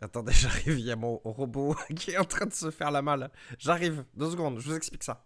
Attendez, j'arrive, il y a mon robot qui est en train de se faire la malle. J'arrive, deux secondes, je vous explique ça.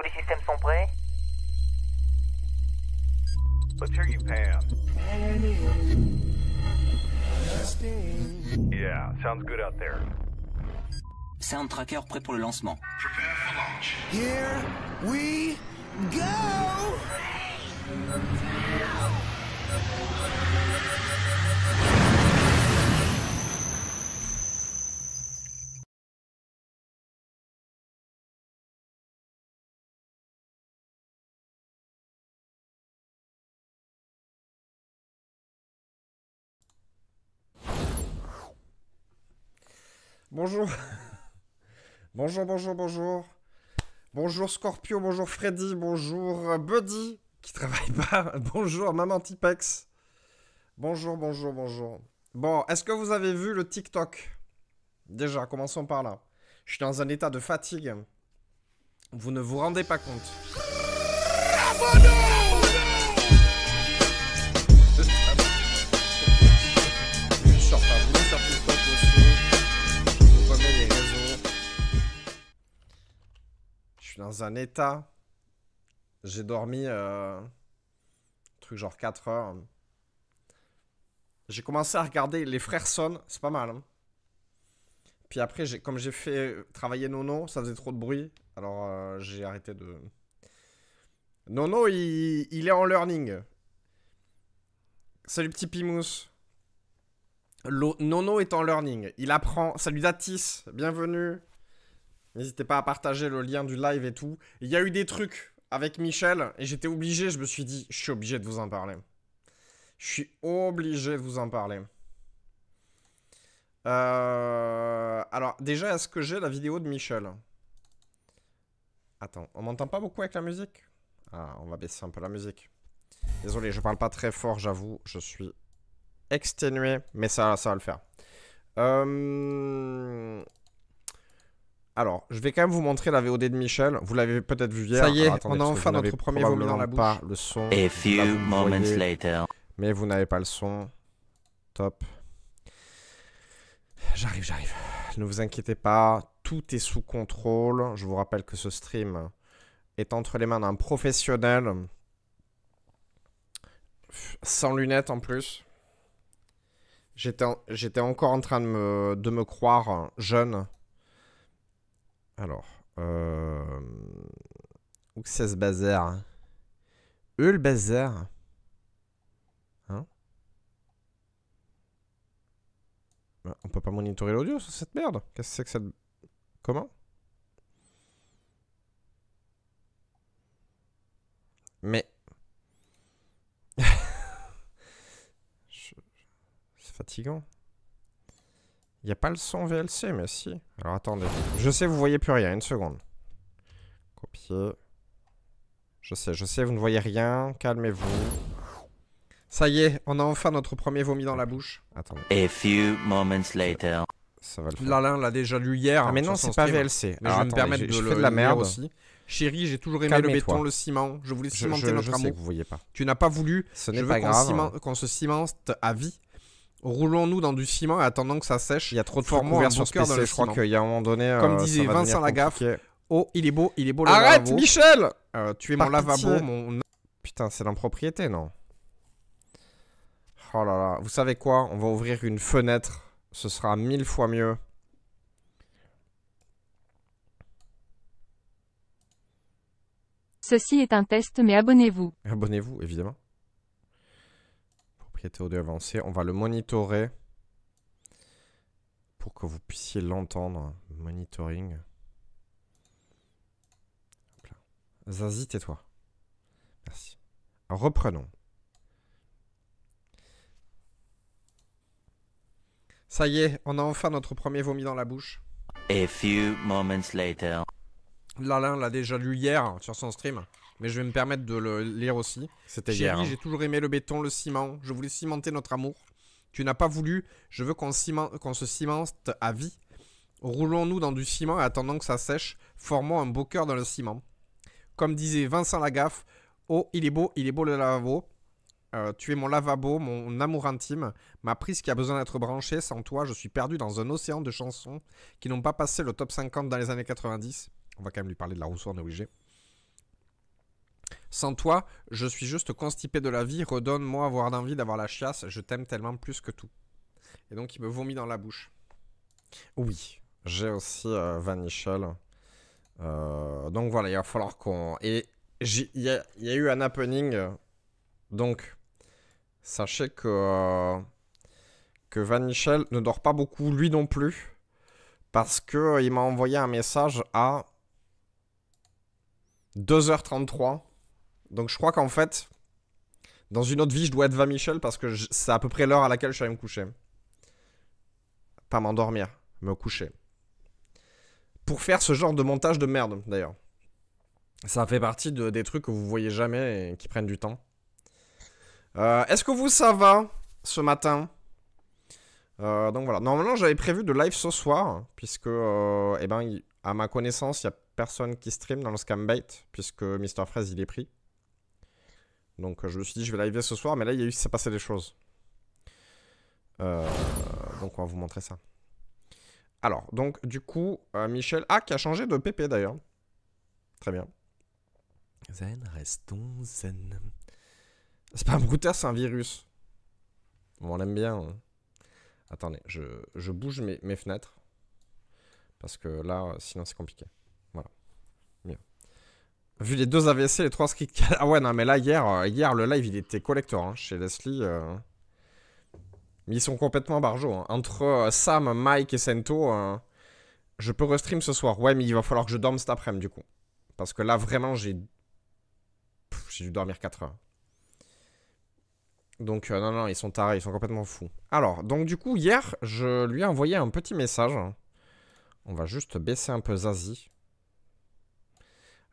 Tous les systèmes sont prêts Let's Pam. Yeah, sounds good out there. Sound tracker prêt pour le lancement. Prepare Here we go! Bonjour. bonjour, bonjour, bonjour. Bonjour Scorpio, bonjour Freddy, bonjour Buddy, qui travaille pas. Bonjour Maman Tipex. Bonjour, bonjour, bonjour. Bon, est-ce que vous avez vu le TikTok Déjà, commençons par là. Je suis dans un état de fatigue. Vous ne vous rendez pas compte. dans un état. J'ai dormi. Euh, truc genre 4 heures. J'ai commencé à regarder Les Frères Son, c'est pas mal. Hein. Puis après, comme j'ai fait travailler Nono, ça faisait trop de bruit. Alors euh, j'ai arrêté de. Nono, il, il est en learning. Salut petit Pimous. Nono est en learning. Il apprend. Salut Datis. Bienvenue. N'hésitez pas à partager le lien du live et tout. Il y a eu des trucs avec Michel et j'étais obligé, je me suis dit, je suis obligé de vous en parler. Je suis obligé de vous en parler. Euh, alors, déjà, est-ce que j'ai la vidéo de Michel Attends, on m'entend pas beaucoup avec la musique Ah, on va baisser un peu la musique. Désolé, je parle pas très fort, j'avoue. Je suis exténué, mais ça, ça va le faire. Euh... Alors, je vais quand même vous montrer la VOD de Michel. Vous l'avez peut-être vu hier. Ça y est, on a enfin notre premier vomi dans la bouche. Pas le son. Mais vous n'avez pas le son. Top. J'arrive, j'arrive. Ne vous inquiétez pas, tout est sous contrôle. Je vous rappelle que ce stream est entre les mains d'un professionnel. Sans lunettes en plus. J'étais encore en train de me, de me croire jeune alors, euh... où que c'est bazar hein. le bazar Hein bah, On peut pas monitorer l'audio sur cette merde Qu'est-ce que c'est que ça... Comment Mais... C'est fatigant. Il n'y a pas le son VLC, mais si. Alors attendez. Je sais, vous voyez plus rien. Une seconde. Copier. Je sais, je sais, vous ne voyez rien. Calmez-vous. Ça y est, on a enfin notre premier vomi dans la bouche. Attendez. A few moments later. Ça va le faire. l'a déjà lu hier. Ah, hein, mais non, c'est pas VLC. Alors, je vais me permettre de, le, de la merde aussi. Chérie, j'ai toujours aimé le béton, le ciment. Je voulais cimenter notre amour je Sais que vous voyez pas. Tu n'as pas voulu. Ce n'est pas Qu'on, se cimente à vie roulons-nous dans du ciment et attendant que ça sèche. Il y a trop de formats sur ce dans le Je crois qu'il y a un moment donné. Comme euh, disait Vincent Lagaffe. Oh, il est beau, il est beau le Arrête, Michel euh, Tu es mon lavabo, mon. Putain, c'est l'impropriété, non Oh là là. Vous savez quoi On va ouvrir une fenêtre. Ce sera mille fois mieux. Ceci est un test, mais abonnez-vous. Abonnez-vous, évidemment propriété audio avancée. On va le monitorer pour que vous puissiez l'entendre. Monitoring. Zazie, tais-toi. Merci. reprenons. Ça y est, on a enfin notre premier vomi dans la bouche. A few later. Lalin l'a déjà lu hier sur son stream mais je vais me permettre de le lire aussi. C'était hier. Hein. J'ai toujours aimé le béton, le ciment. Je voulais cimenter notre amour. Tu n'as pas voulu. Je veux qu'on se cimente à vie. Roulons-nous dans du ciment et attendons que ça sèche. Formons un beau cœur dans le ciment. Comme disait Vincent Lagaffe, oh, il est beau, il est beau le lavabo. Euh, tu es mon lavabo, mon amour intime, ma prise qui a besoin d'être branchée. Sans toi, je suis perdu dans un océan de chansons qui n'ont pas passé le top 50 dans les années 90. On va quand même lui parler de la Rousseau, on est sans toi, je suis juste constipé de la vie, redonne-moi avoir d'envie d'avoir la chiasse, je t'aime tellement plus que tout. Et donc il me vomit dans la bouche. Oui, j'ai aussi euh, Vanichel. Euh, donc voilà, il va falloir qu'on... Et il y, a eu un happening. Donc, sachez que, euh, que Van ne dort pas beaucoup, lui non plus. Parce qu'il m'a envoyé un message à 2h33 donc je crois qu'en fait, dans une autre vie, je dois être va Michel parce que c'est à peu près l'heure à laquelle je suis allé me coucher. Pas m'endormir, me coucher. Pour faire ce genre de montage de merde, d'ailleurs. Ça fait partie des trucs que vous voyez jamais et qui prennent du temps. Euh, est-ce que vous, ça va ce matin euh, donc voilà, normalement j'avais prévu de live ce soir, puisque, euh, eh ben, à ma connaissance, il n'y a personne qui stream dans le Scambait, puisque Mr. Fraise il est pris. Donc euh, je me suis dit, je vais l'arriver ce soir, mais là, il y a eu, ça passait des choses. Euh, donc on va vous montrer ça. Alors, donc du coup, euh, Michel A qui a changé de PP d'ailleurs. Très bien. Zen, restons zen. C'est pas un brouter, c'est un virus. on l'aime bien. Hein. Attendez, je, bouge mes fenêtres. Parce que là, sinon c'est compliqué. Vu les deux AVC, les trois skits. Ah ouais, non, mais là, hier, euh, hier le live, il était collector hein, chez Leslie. Mais euh. Ils sont complètement barjots. Hein. Entre euh, Sam, Mike et Sento, je peux restream ce soir. Ouais, mais il va falloir que je dorme cet après-midi, du coup. Parce que là, vraiment, j'ai. J'ai dû dormir 4 heures. Donc, non, non, ils sont tarés, ils sont complètement fous. Alors, donc, du coup, hier, je lui ai envoyé un petit message. On va juste baisser un peu Zazie.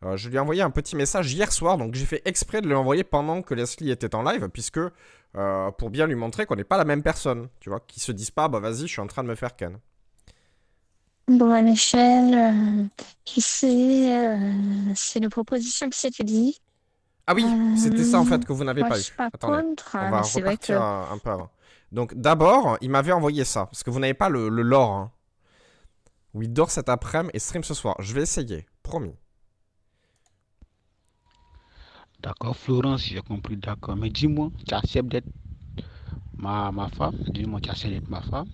Euh, je lui ai envoyé un petit message hier soir, donc j'ai fait exprès de l'envoyer pendant que Leslie était en live, puisque euh, pour bien lui montrer qu'on n'est pas la même personne, tu vois, qui se disent pas, bah vas-y, je suis en train de me faire ken. Bon, à Michel, euh, c'est une proposition que c'est-tu dit. Ah oui, c'était ça en fait que vous n'avez pas eu. Pas Attendez, contre, on hein, va que... Donc d'abord, il m'avait envoyé ça, parce que vous n'avez pas le, lore. Hein. Oui, dort cet après-midi et stream ce soir. Je vais essayer, promis. D'accord, Florence, j'ai compris, d'accord. Mais dis-moi, tu acceptes d'être ma, ma femme Dis-moi, tu acceptes d'être ma femme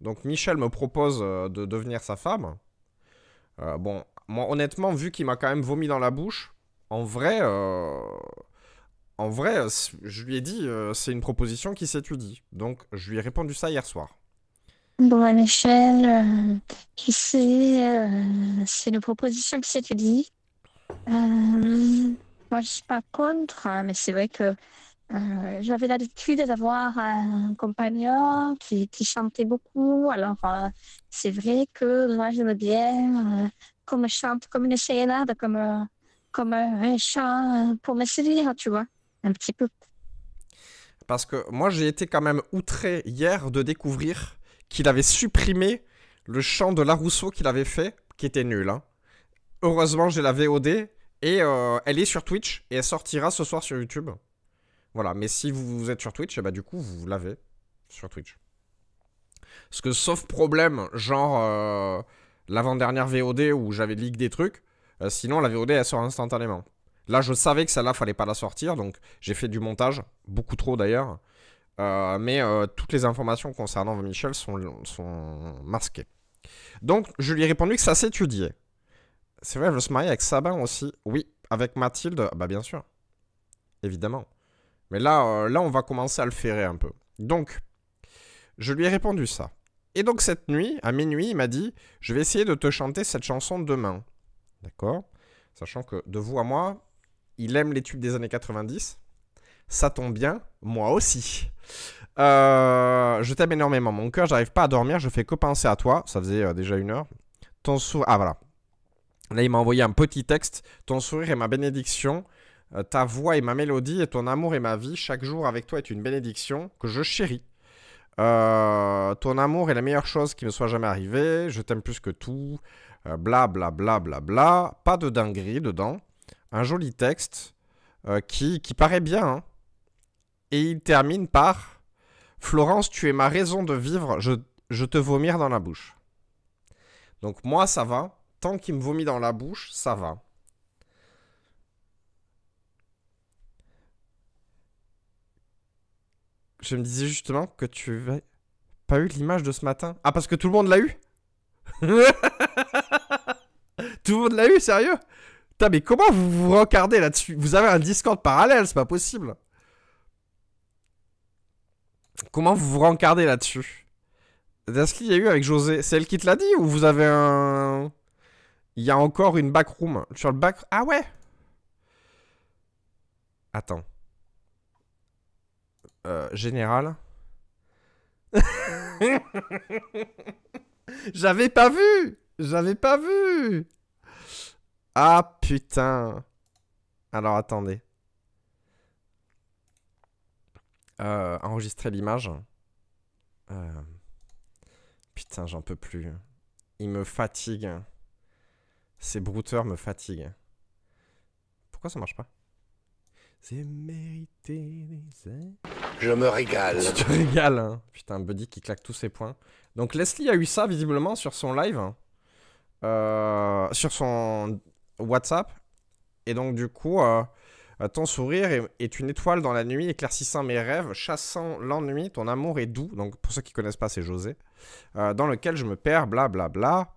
Donc Michel me propose euh, de devenir sa femme. Euh, bon, moi honnêtement, vu qu'il m'a quand même vomi dans la bouche, en vrai, euh, en vrai, je lui ai dit, c'est une proposition qui s'étudie. Donc je lui ai répondu ça hier soir. Bon, Michel, tu c'est une proposition qui s'étudie. Euh, moi, je suis pas contre, hein, mais c'est vrai que euh, j'avais l'habitude d'avoir un compagnon qui, chantait beaucoup. Alors, euh, c'est vrai que moi, j'aime bien euh, comme me chante comme une sérénade, comme, comme un chant pour me séduire, tu vois, un petit peu. Parce que moi, j'ai été quand même outré hier de découvrir qu'il avait supprimé le chant de Larousseau qu'il avait fait, qui était nul. Hein. Heureusement, j'ai la VOD et euh, elle est sur Twitch et elle sortira ce soir sur YouTube. Voilà, mais si vous, êtes sur Twitch, eh ben, du coup, vous l'avez sur Twitch. Parce que sauf problème, genre euh, l'avant-dernière VOD où j'avais leak des trucs, euh, sinon la VOD elle sort instantanément. Là, je savais que celle-là, il fallait pas la sortir, donc j'ai fait du montage, beaucoup trop d'ailleurs. mais toutes les informations concernant Michel sont, sont masquées. Donc, je lui ai répondu que ça s'étudiait. C'est vrai, je veux se marier avec Sabin aussi. Oui, avec Mathilde, ah bah bien sûr. Évidemment. Mais là, euh, là, on va commencer à le ferrer un peu. Donc, je lui ai répondu ça. Et donc cette nuit, à minuit, il m'a dit, je vais essayer de te chanter cette chanson demain. D'accord Sachant que de vous à moi, il aime les tubes des années 90. Ça tombe bien, moi aussi. Euh, je t'aime énormément, mon cœur, j'arrive pas à dormir, je fais que penser à toi. Ça faisait euh, déjà une heure. Ton sou Ah voilà, Là, il m'a envoyé un petit texte. Ton sourire est ma bénédiction. Euh, ta voix est ma mélodie et ton amour est ma vie. Chaque jour avec toi est une bénédiction que je chéris. Euh, ton amour est la meilleure chose qui me soit jamais arrivée. Je t'aime plus que tout. Euh, bla bla bla bla Pas de dinguerie dedans. Un joli texte euh, qui, qui paraît bien. Hein. Et il termine par Florence, tu es ma raison de vivre. Je, je te vomir dans la bouche. Donc moi, ça va qui me vomit dans la bouche, ça va. Je me disais justement que tu n'avais pas eu l'image de ce matin. Ah, parce que tout le monde l'a eu Tout le monde l'a eu, sérieux Putain, mais comment vous vous regardez là-dessus Vous avez un Discord parallèle, c'est pas possible. Comment vous vous rencardez là-dessus Est-ce qu'il y a eu avec José C'est elle qui te l'a dit ou vous avez un... Il y a encore une backroom. Sur le back... Ah ouais Attends. Euh, général. J'avais pas vu J'avais pas vu Ah putain Alors attendez. Euh, enregistrer l'image. Euh, putain, j'en peux plus. Il me fatigue. Ces brouteurs me fatiguent. Pourquoi ça marche pas C'est mérité Je me régale. Tu te régales, hein. Putain, Buddy qui claque tous ses points. Donc Leslie a eu ça visiblement sur son live. Hein. Euh, sur son WhatsApp. Et donc du coup, euh, ton sourire est, une étoile dans la nuit, éclaircissant mes rêves, chassant l'ennui, ton amour est doux. Donc pour ceux qui connaissent pas, c'est José. Euh, dans lequel je me perds, blablabla. Bla, bla.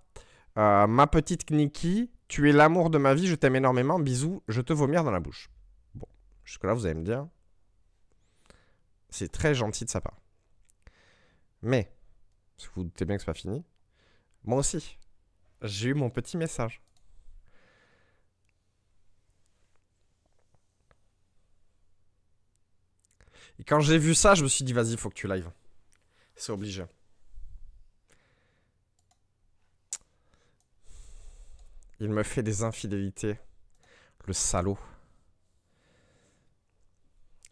Euh, ma petite Nikki, tu es l'amour de ma vie, je t'aime énormément, bisous, je te vomir dans la bouche. Bon, jusque-là, vous allez me dire. C'est très gentil de sa part. Mais, parce que vous, doutez bien que n'est pas fini, moi aussi, j'ai eu mon petit message. Et quand j'ai vu ça, je me suis dit, vas-y, faut que tu live. C'est obligé. Il me fait des infidélités. Le salaud.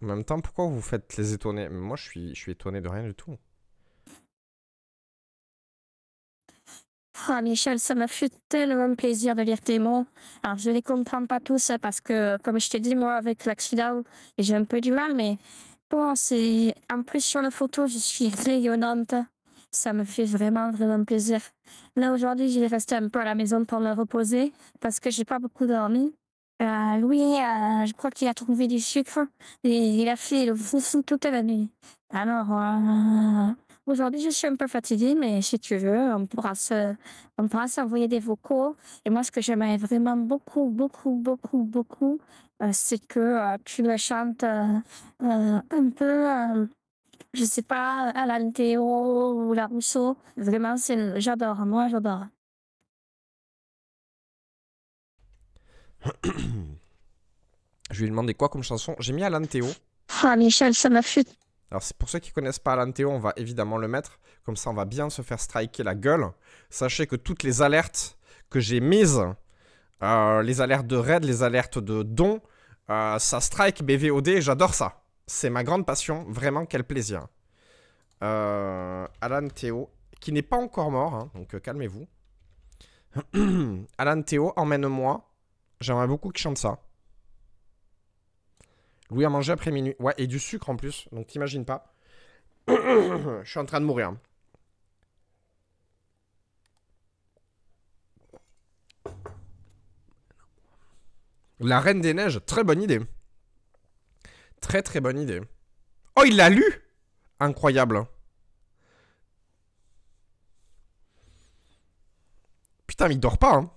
En même temps, pourquoi vous faites les étonner Moi, je suis, je suis étonné de rien du tout. Ah, Michel, ça m'a fait tellement plaisir de lire tes mots. Alors, je les comprends pas tous hein, parce que, comme je t'ai dit, moi, avec l'accident, j'ai un peu du mal, mais bon, c'est. En plus, sur la photo, je suis rayonnante. Ça me fait vraiment, vraiment plaisir. Là, aujourd'hui, je vais rester un peu à la maison pour me reposer parce que j'ai pas beaucoup dormi. Euh, oui, euh, je crois qu'il a trouvé du sucre et il a fait le foufou toute la nuit. Alors, euh, aujourd'hui, je suis un peu fatiguée, mais si tu veux, on pourra se, on pourra s'envoyer des vocaux. Et moi, ce que j'aimerais vraiment beaucoup, beaucoup, beaucoup, beaucoup, euh, c'est que tu me chantes un peu je sais pas, Alan ou la Rousseau. Vraiment, j'adore, moi j'adore. je lui ai demandé quoi comme chanson. J'ai mis Alan Théo. Ah, Michel, ça m'affûte. Alors, c'est pour ceux qui connaissent pas Alan on va évidemment le mettre. Comme ça, on va bien se faire striker la gueule. Sachez que toutes les alertes que j'ai mises, euh, les alertes de raid, les alertes de don, euh, ça strike BVOD, j'adore ça. C'est ma grande passion, vraiment quel plaisir. Euh, Alan Théo, qui n'est pas encore mort, hein, donc euh, calmez-vous. Alan Théo, emmène-moi. J'aimerais beaucoup qu'il chante ça. Louis a mangé après minuit. Ouais, et du sucre en plus, donc t'imagines pas. Je suis en train de mourir. La Reine des Neiges, très bonne idée. Très très bonne idée. Oh, il l'a lu Incroyable. Putain, mais il dort pas, hein.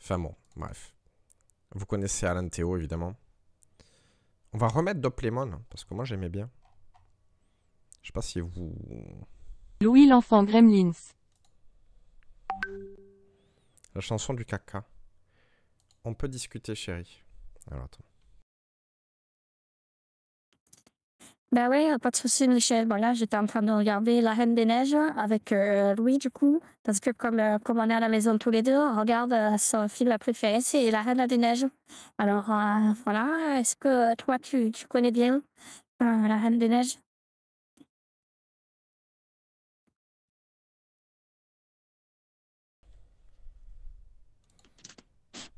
Enfin bon, bref. Vous connaissez Alan Théo, évidemment. On va remettre doplémon parce que moi j'aimais bien. Je sais pas si vous... Louis l'enfant Gremlins. La chanson du caca. On peut discuter, chérie. Ben oui, euh, pas de souci, Michel. Voilà, j'étais en train de regarder La Reine des Neiges avec euh, Louis, du coup, parce que comme, euh, comme on est à la maison tous les deux, on regarde son film préféré, c'est La Reine des Neiges. Alors, voilà, est-ce que toi, tu, tu connais bien La Reine des Neiges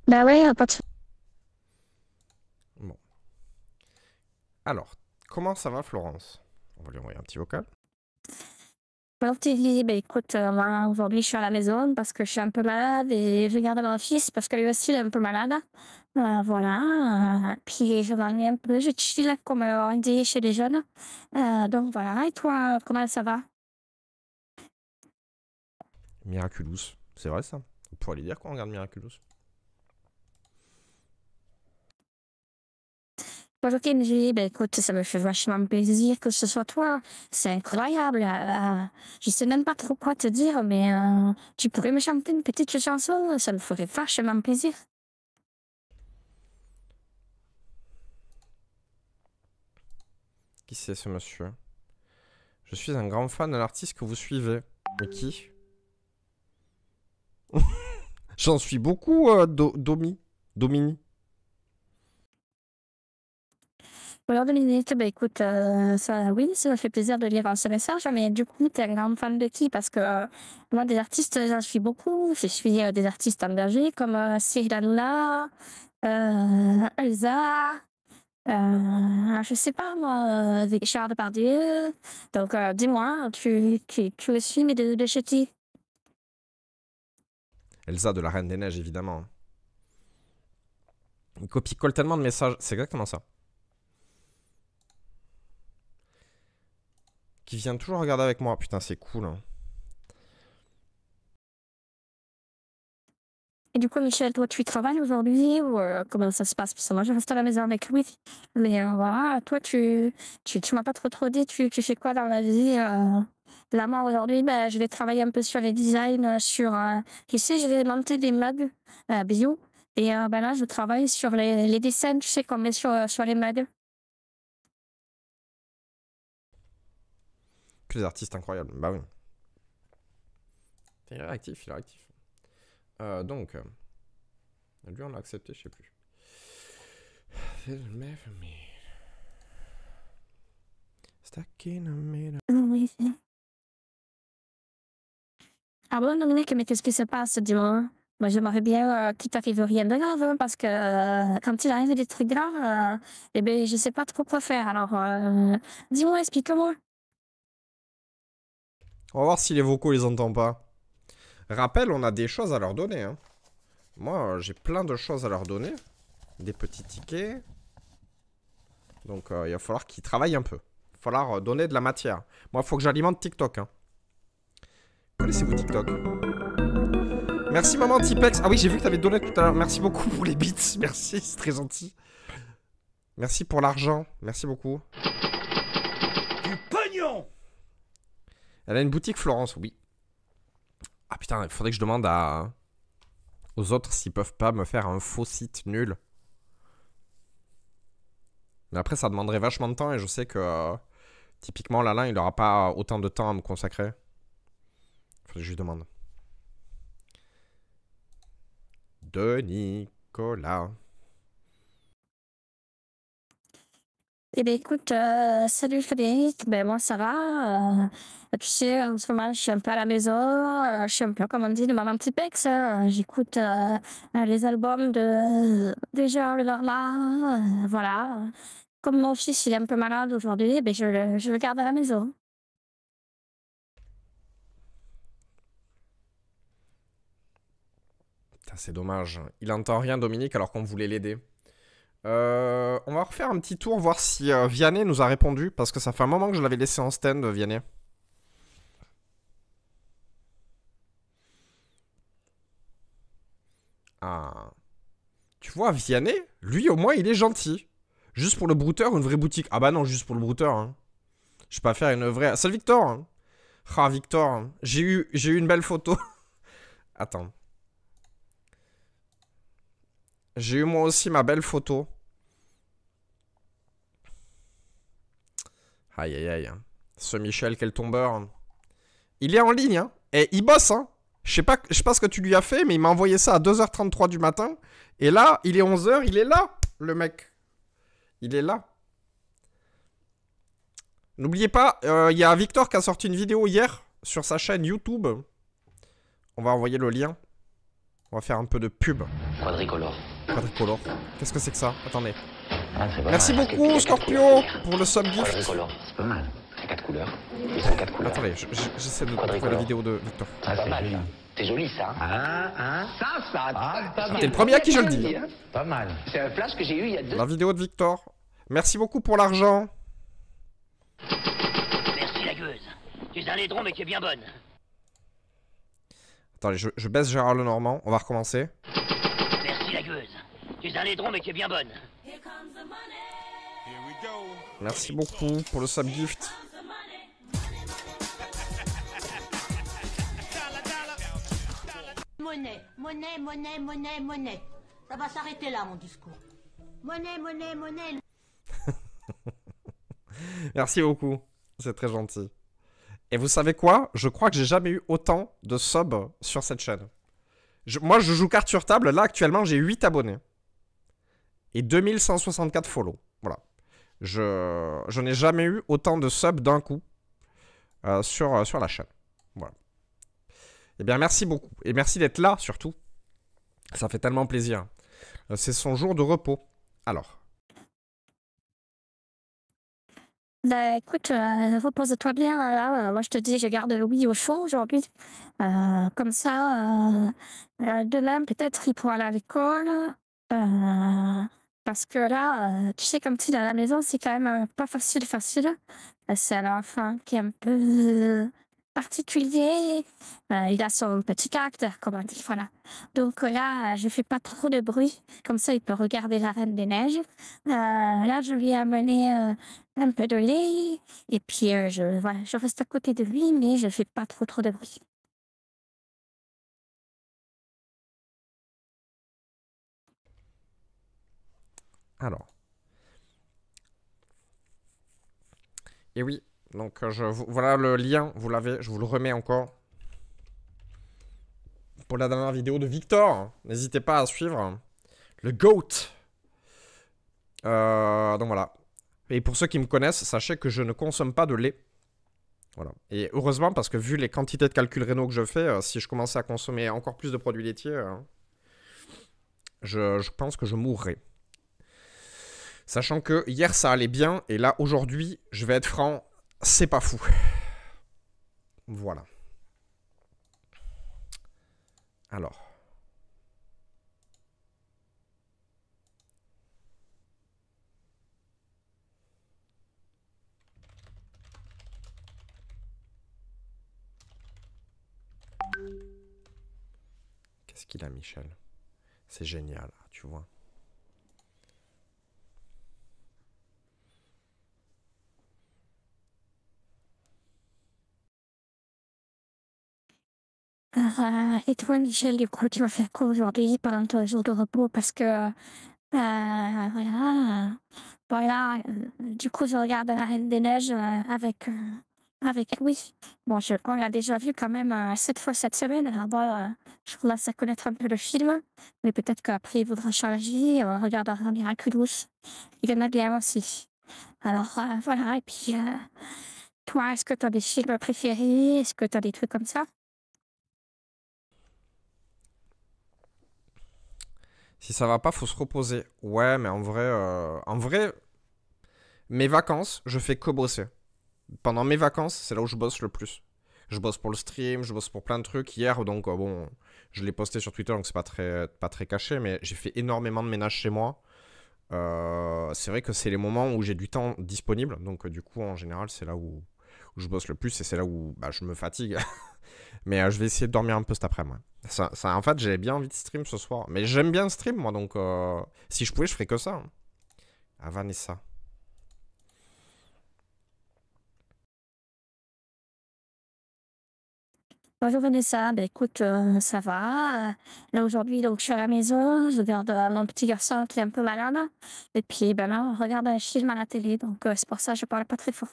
Ben oui, pas de soucis Alors, comment ça va Florence On va lui envoyer un petit vocal. Alors, bah, tu dis, bah, écoute, euh, aujourd'hui je suis à la maison parce que je suis un peu malade et je garde mon fils parce que lui aussi il est un peu malade. Euh, voilà, euh, puis je m'ennuie un peu, je là comme on dit chez les jeunes. donc voilà, et toi, comment ça va Miraculous, c'est vrai ça On pourrait lui dire qu'on regarde Miraculous Bonjour Kenji, ben écoute, ça me fait vachement plaisir que ce soit toi. C'est incroyable. Euh, euh, je sais même pas trop quoi te dire, mais euh, tu pourrais me chanter une petite chanson, ça me ferait vachement plaisir. Qui c'est ce monsieur Je suis un grand fan de l'artiste que vous suivez. Mais qui J'en suis beaucoup, Domi. Domini. Bonjour Dominique, ben, écoute, euh, ça, oui, ça me fait plaisir de lire ce message, mais du coup, t'es grande fan de qui Parce que euh, moi, des artistes, j'en suis beaucoup. Je suis euh, des artistes engagés comme Cyril Elsa, je sais pas moi, Richard Depardieu. Donc, dis-moi, tu, tu, tu suis, mais de, chez qui Elsa de la Reine des Neiges, évidemment. Il copie-colle tellement de messages, c'est exactement ça. vient toujours regarder avec moi. Putain, c'est cool. Hein. Et du coup, Michel, toi, tu travailles aujourd'hui ou euh, comment ça se passe Parce que moi, je reste à la maison avec lui. Mais euh, voilà, toi, tu, tu, tu m'as pas trop trop dit, tu, tu fais quoi dans la vie euh... Là, moi, aujourd'hui, bah, je vais travailler un peu sur les designs, euh, sur... ici, je vais monter des mugs bio. Et ben là, je travaille sur les, les dessins, tu sais, qu'on met sur, sur les mugs. des artistes incroyables. Bah oui. Il est réactif, il est réactif. Euh, donc, euh, lui, on l'a accepté, je sais plus. Ah, ah bon, Dominique, mais qu'est-ce qui se passe, dis-moi moi, je m'aurais bien euh, qu'il t'arrive rien de grave, hein, parce que quand il arrive des trucs graves, eh ben, je sais pas trop quoi faire. Alors, dis-moi, explique-moi. On va voir si les vocaux ils entendent pas. Rappel, on a des choses à leur donner. Hein. Moi, j'ai plein de choses à leur donner. Des petits tickets. Donc, euh, il va falloir qu'ils travaillent un peu. Il va falloir euh, donner de la matière. Moi, il faut que j'alimente TikTok. Hein. Connaissez-vous TikTok Merci maman Tipex. Ah oui, j'ai vu que tu avais donné tout à l'heure. Merci beaucoup pour les bits. Merci, c'est très gentil. Merci pour l'argent. Merci beaucoup. Du pognon elle a une boutique Florence, oui. Ah putain, il faudrait que je demande à... aux autres s'ils peuvent pas me faire un faux site nul. Mais après, ça demanderait vachement de temps et je sais que typiquement Lalin, il aura pas autant de temps à me consacrer. Faudrait que je lui demande. De Nicolas. Eh bien, écoute, euh, salut Frédéric. Ben, moi, ça va. Euh, tu sais, en ce moment, je suis un peu à la maison. Euh, je suis un peu, comme on dit, de maman petit pex. J'écoute les albums de, jean Le là, voilà. Comme mon fils, il est un peu malade aujourd'hui, ben, je, je le garde à la maison. C'est dommage. Il entend rien, Dominique, alors qu'on voulait l'aider. Euh, on va refaire un petit tour, voir si euh, Vianney nous a répondu, parce que ça fait un moment que je l'avais laissé en stand, Vianney. Ah. Tu vois, Vianney, lui au moins il est gentil. Juste pour le brouteur une vraie boutique Ah bah non, juste pour le brouteur. Hein. Je peux pas faire une vraie... Salut Victor hein. Ah Victor, hein. j'ai eu, eu une belle photo. Attends. J'ai eu moi aussi ma belle photo. Aïe, aïe, aïe. Hein. Ce Michel, quel tombeur. Hein. Il est en ligne, hein. Et il bosse, hein. Je sais pas, sais pas ce que tu lui as fait, mais il m'a envoyé ça à 2h33 du matin. Et là, il est 11h, il est là, le mec. Il est là. N'oubliez pas, euh, il y a Victor qui a sorti une vidéo hier sur sa chaîne YouTube. On va envoyer le lien. On va faire un peu de pub. Quadricolore. Quadricolore. Qu'est-ce que c'est que ça Attendez. Ah, Merci beaucoup, Scorpio, pour le sub gift. C'est pas mal. C'est quatre couleurs. Ils quatre couleurs. Attendez, j'essaie de trouver la vidéo de Victor. Ah, c'est pas mal. T'es C'est joli ça. Hein. Ah, ah, ça, ça. Ah, T'es le premier à qui je le dis. Pas mal. Hein. C'est un flash que j'ai eu il y a deux. La vidéo de Victor. Merci beaucoup pour l'argent. Merci la gueuse. Tu es un laidron mais tu es bien bonne. Attendez, je, je baisse Gérard Lenormand. On va recommencer. Merci la gueuse. Tu es un laidron mais tu es bien bonne. Merci beaucoup pour le sub gift. Monnaie, monnaie, monnaie, monnaie, monnaie. Ça va s'arrêter là mon discours. Monnaie, monnaie, monnaie. Merci beaucoup. C'est très gentil. Et vous savez quoi Je crois que j'ai jamais eu autant de subs sur cette chaîne. moi, je joue carte sur table. Là, actuellement, j'ai 8 abonnés et 2164 follow. Voilà. Je, je n'ai jamais eu autant de subs d'un coup euh, sur, euh, sur la chaîne. Voilà. Eh bien, merci beaucoup. Et merci d'être là, surtout. Ça fait tellement plaisir. Euh, c'est son jour de repos. Alors. Bah, écoute, repose-toi bien. Là, moi je te dis, je garde Louis au chaud aujourd'hui. comme ça, demain peut-être il pourra aller à l'école. Parce que là, euh, tu sais, comme tu dis, à la maison, c'est quand même euh, pas facile, facile. Euh, c'est un enfant qui est un peu particulier. il a son petit caractère, comme on dit, voilà. Donc là, je fais pas trop de bruit, comme ça il peut regarder la Reine des Neiges. là, je lui ai amené un peu de lait, et puis je, je reste à côté de lui, mais je fais pas trop trop de bruit. Alors. Et oui, donc euh, je, voilà le lien, vous l'avez, je vous le remets encore. Pour la dernière vidéo de Victor, hein. n'hésitez pas à suivre. Hein. Le GOAT. Euh, donc voilà. Et pour ceux qui me connaissent, sachez que je ne consomme pas de lait. Voilà. Et heureusement, parce que vu les quantités de calculs rénaux que je fais, euh, si je commençais à consommer encore plus de produits laitiers, hein, je pense que je mourrais. Sachant que hier ça allait bien, et là aujourd'hui, je vais être franc, c'est pas fou. Voilà. Alors. Qu'est-ce qu'il a, Michel C'est génial, tu vois. Euh, et toi, Michel, du coup, tu vas faire quoi aujourd'hui pendant ton jour de repos Parce que, euh, voilà, euh, du coup, je regarde La Reine des Neiges avec, avec Louis. Bon, je, on l'a déjà vu quand même sept fois cette semaine. Alors, je vous à connaître un peu le film, mais peut-être qu'après, il voudra changer on regardera Miraculous. Il y en a bien aussi. Alors, voilà, et puis, toi, est-ce que tu as des films préférés Est-ce que tu as des trucs comme ça Si ça va pas, faut se reposer. Ouais, mais en vrai, euh, en vrai, mes vacances, je fais que bosser. Pendant mes vacances, c'est là où je bosse le plus. Je bosse pour le stream, je bosse pour plein de trucs. Hier, donc euh, bon, je l'ai posté sur Twitter, donc c'est pas très, pas très caché, mais j'ai fait énormément de ménage chez moi. Euh, c'est vrai que c'est les moments où j'ai du temps disponible, donc du coup, en général, c'est là où, je bosse le plus et c'est là où bah, je me fatigue. mais euh, je vais essayer de dormir un peu cet après-midi. Ça, ça, en fait, j'ai bien envie de stream ce soir. Mais j'aime bien stream, moi, donc euh, si je pouvais, je ferais que ça. À hein. ah, Vanessa. Bonjour Vanessa, ben, écoute, euh, ça va. Là aujourd'hui, donc je suis à la maison, je regarde mon petit garçon qui est un peu malade. Et puis ben là, on regarde un film à la télé, donc c'est pour ça que je parle pas très fort.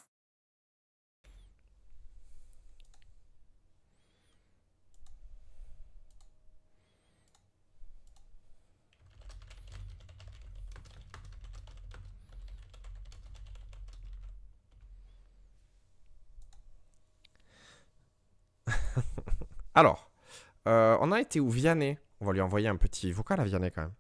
Alors, euh, on a été où Vianney On va lui envoyer un petit vocal à Vianney quand même.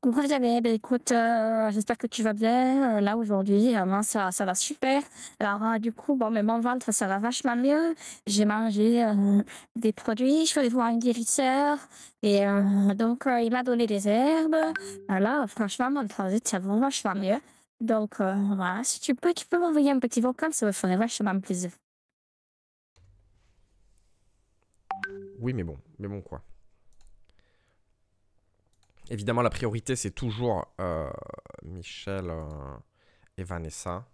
Coucou Vianney, ben, écoute, euh, j'espère que tu vas bien. Euh, là aujourd'hui, ça, ça va super. Alors du coup, bon, mais mon ventre, ça va vachement mieux. J'ai mangé des produits, je suis allée voir un guérisseur et donc il m'a donné des herbes. Alors franchement, mon transit, ça va vachement mieux. Donc voilà, si tu peux, tu peux m'envoyer un petit vocal, ça me ferait vachement plaisir. Oui, mais bon, mais bon quoi. Évidemment, la priorité, c'est toujours euh, Michel euh, et Vanessa.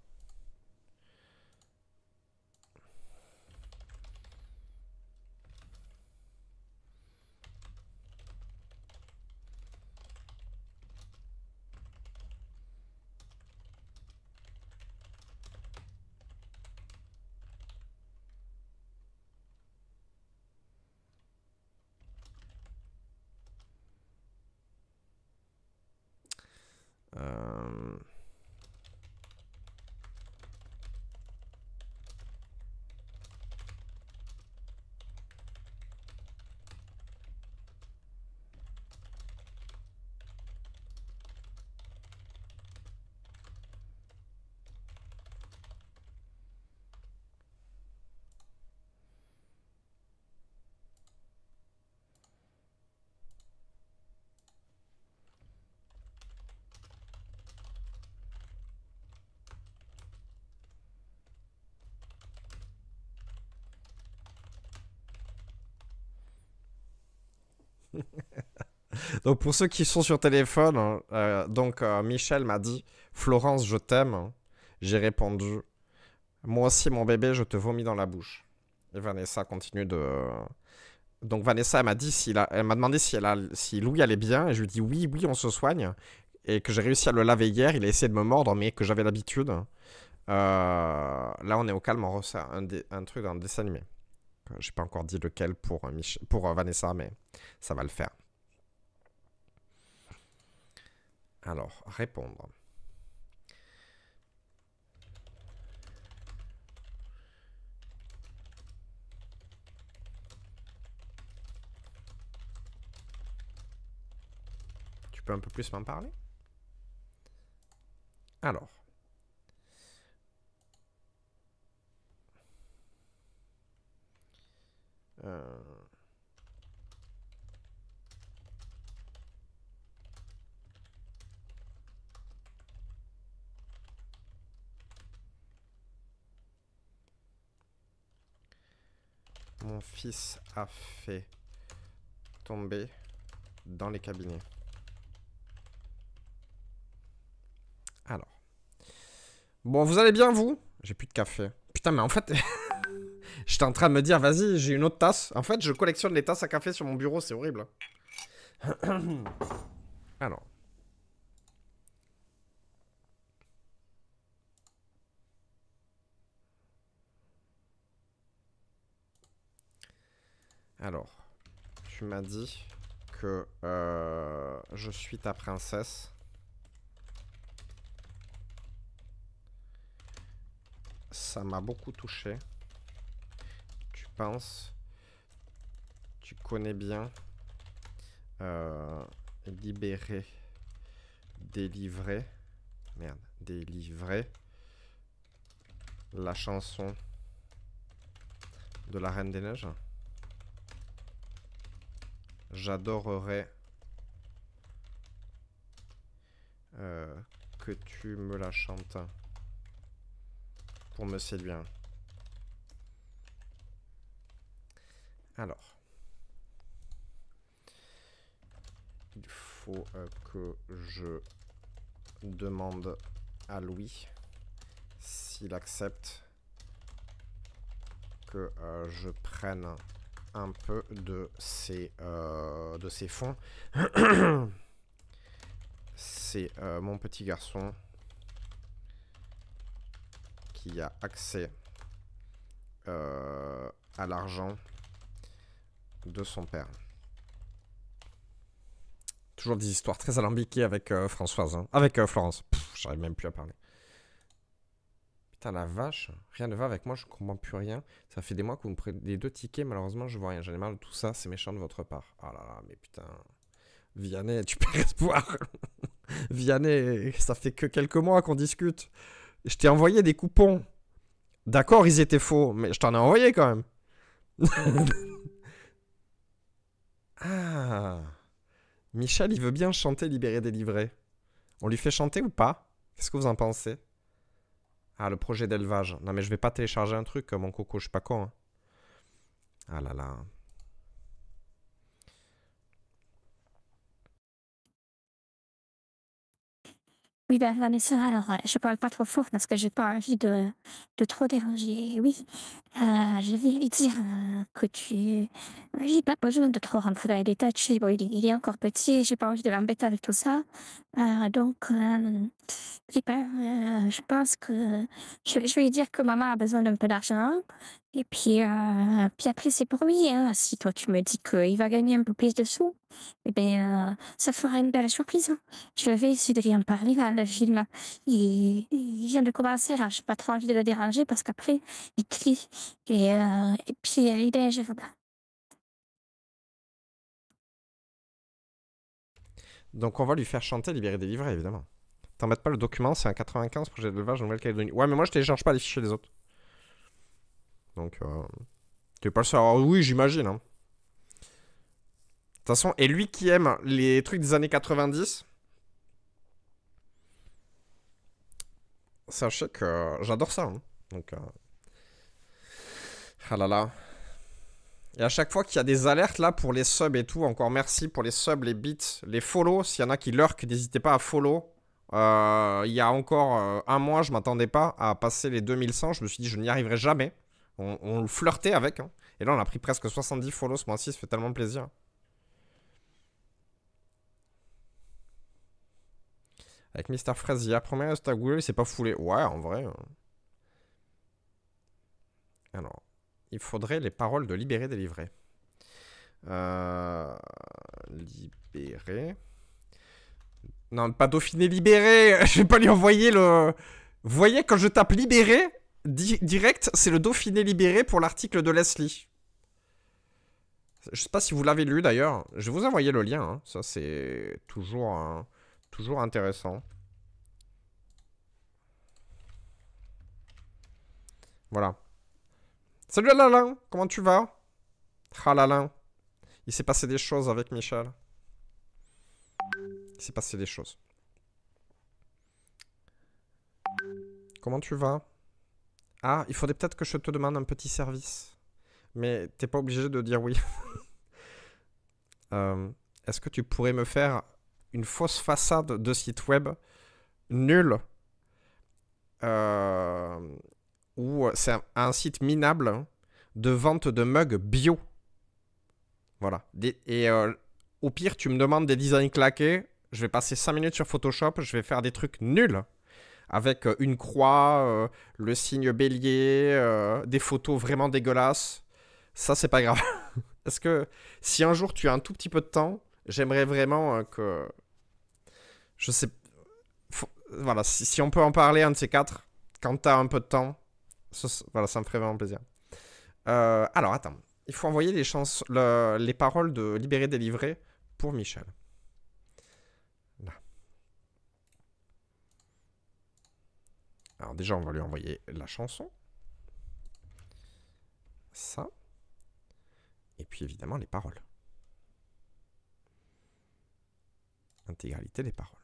donc pour ceux qui sont sur téléphone, hein, euh, donc euh, Michel m'a dit Florence, je t'aime. Hein. J'ai répondu Moi aussi, mon bébé, je te vomis dans la bouche. Et Vanessa continue de. Donc Vanessa elle m'a dit si elle m'a demandé si, elle si Louis allait bien et je lui dis oui oui on se soigne et que j'ai réussi à le laver hier il a essayé de me mordre mais que j'avais l'habitude euh, là on est au calme on un, un truc dans le dessin animé je n'ai pas encore dit lequel pour, euh, pour euh, Vanessa, mais ça va le faire. Alors, répondre. Tu peux un peu plus m'en parler Alors. Euh, mon fils a fait tomber dans les cabinets. Alors. Bon, vous allez bien, vous J'ai plus de café. Putain, mais en fait... J'étais en train de me dire, vas-y, j'ai une autre tasse. En fait, je collectionne les tasses à café sur mon bureau, c'est horrible. Alors. Alors, tu m'as dit que euh, je suis ta princesse. Ça m'a beaucoup touché pense. Tu connais bien. Euh, libérer. Délivrer. Merde. Délivrer. La chanson de la Reine des Neiges. J'adorerais euh, que tu me la chantes pour me séduire. Alors, il faut euh, que je demande à Louis s'il accepte que euh, je prenne un peu de ses euh, de fonds. C'est mon petit garçon qui a accès à l'argent de son père. Toujours des histoires très alambiquées avec euh, Françoise. Hein. Avec euh, Florence. J'arrive même plus à parler. Putain, la vache. Rien ne va avec moi, je comprends plus rien. Ça fait des mois que vous me prenez les deux tickets. Malheureusement, je vois rien. J'en ai marre de tout ça. C'est méchant de votre part. oh là là, mais putain. Vianney, tu perds espoir. Vianney, ça fait que quelques mois qu'on discute. Je t'ai envoyé des coupons. D'accord, ils étaient faux, mais je t'en ai envoyé quand même. Ah Michel, il veut bien chanter Libéré, délivré. On lui fait chanter ou pas Qu'est-ce que vous en pensez Ah, le projet d'élevage. Non, mais je vais pas télécharger un truc, mon coco, je suis pas con. Hein. Ah là là. Oui, ben, ça, alors, je parle pas trop fort parce que j'ai pas envie de, de trop déranger. Oui, euh, je vais lui dire euh, que tu. Euh, j'ai pas besoin de trop rentrer dans les détails. il, est encore petit, j'ai pas envie de l'embêter avec tout ça. donc, je pense que je, vais lui dire que maman a besoin d'un peu d'argent. Et puis, puis après, c'est pour lui. Hein. Si toi, tu me dis qu'il va gagner un peu plus de sous, eh bien, ça fera une belle surprise. Hein. Je vais essayer de lui en parler là, le film. Il, vient de commencer, je n'ai pas trop envie de le déranger parce qu'après, il crie. Et, euh, et puis, euh, il est Donc, on va lui faire chanter libérer des livrets, évidemment. T'embêtes pas le document, c'est un 95 projet levage de Nouvelle-Calédonie. Ouais, mais moi, je télécharge pas les fichiers des autres. Donc, euh, tu pas le savoir. Oui, j'imagine. Hein. De toute façon, et lui qui aime les trucs des années 90, sachez que j'adore ça. Hein. Donc, euh, ah et à chaque fois qu'il y a des alertes là pour les subs et tout, encore merci pour les subs, les bits, les follow. S'il y en a qui lurk, n'hésitez pas à follow. Euh, il y a encore euh, un mois, je m'attendais pas à passer les 2100. Je me suis dit, je n'y arriverai jamais. On, flirtait avec. Hein. Et là, on a pris presque 70 follow ce mois-ci. Ça fait tellement plaisir. Avec Mr. Fresh premier Google, il s'est pas foulé. Ouais, en vrai. Hein. Alors il faudrait les paroles de libérer, délivrer. Euh, libérer. Non, pas Dauphiné libéré Je vais pas lui envoyer le... Vous voyez, quand je tape libéré, direct, c'est le Dauphiné libéré pour l'article de Leslie. Je sais pas si vous l'avez lu d'ailleurs. Je vais vous envoyer le lien. Hein. Ça, c'est toujours, toujours intéressant. Voilà. Salut Alain, comment tu vas Ah Alain, il s'est passé des choses avec Michel. Il s'est passé des choses. Comment tu vas Ah, il faudrait peut-être que je te demande un petit service. Mais t'es pas obligé de dire oui. Euh, est-ce que tu pourrais me faire une fausse façade de site web nul? euh, où euh, c'est un, site minable de vente de mugs bio. Voilà. Et euh, au pire, tu me demandes des designs claqués, je vais passer 5 minutes sur Photoshop, je vais faire des trucs nuls. Avec euh, une croix, le signe bélier, des photos vraiment dégueulasses. Ça, c'est pas grave. Parce que si un jour tu as un tout petit peu de temps, j'aimerais vraiment que. Je sais. Voilà, si, si, on peut en parler, un de ces quatre, quand tu as un peu de temps, ça, voilà, ça me ferait vraiment plaisir. Euh, alors, attends. Il faut envoyer les, les paroles de Libéré, délivré pour Michel. Alors, déjà, on va lui envoyer la chanson. Ça. Et puis, évidemment, les paroles. Intégralité des paroles.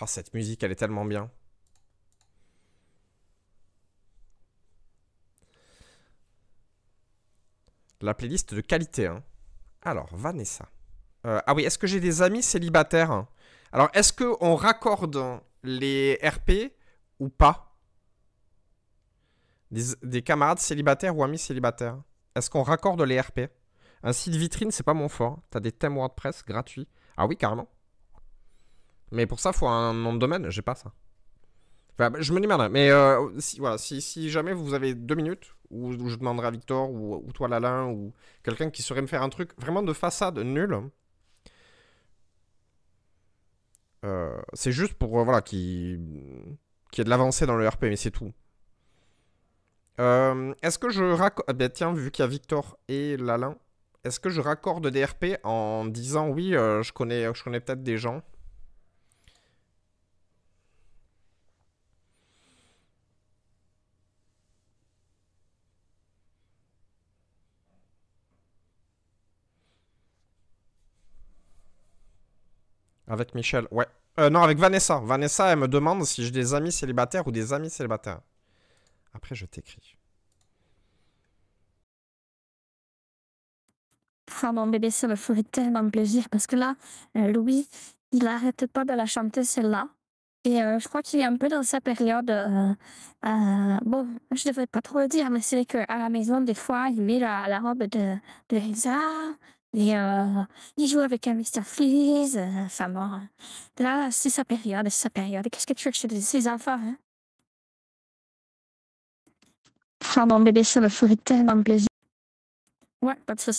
Oh, cette musique, elle est tellement bien. La playlist de qualité. Hein. Alors, Vanessa. Euh, ah oui, est-ce que j'ai des amis célibataires hein Alors, est-ce qu'on raccorde les RP ou pas des, des, camarades célibataires ou amis célibataires Est-ce qu'on raccorde les RP Un site vitrine, c'est pas mon fort. Hein. T'as des thèmes WordPress gratuits. Ah oui, carrément. Mais pour ça, faut un nom de domaine. J'ai pas ça. Enfin, je me dis, Mais euh, si, voilà, si, jamais vous avez deux minutes, où, je demanderai à Victor, ou, toi Lalin, ou quelqu'un qui saurait me faire un truc vraiment de façade nul. Euh, c'est juste pour euh, voilà, qu'il y ait de l'avancée dans le RP, mais c'est tout. est-ce que je raccorde... Ah, ben, tiens, vu qu'il y a Victor et Lalain, est-ce que je raccorde des RP en disant oui, je connais, je connais peut-être des gens Avec Michel, ouais. Euh, non, avec Vanessa. Vanessa, elle me demande si j'ai des amis célibataires ou des amis célibataires. Après, je t'écris. Ah mon bébé, ça me ferait tellement plaisir parce que là, euh, Louis, il n'arrête pas de la chanter celle-là. Et euh, je crois qu'il est un peu dans sa période. bon, je ne devrais pas trop le dire, mais c'est qu'à la maison, des fois, il met la, robe de, de et euh, il joue avec un Mr. Freeze, euh, enfin bon. Euh, là, c'est sa période, c'est sa période. Qu'est-ce que tu veux que je enfants, hein? Enfin, mon bébé, ça me ferait tellement plaisir. Ouais, pas de ça.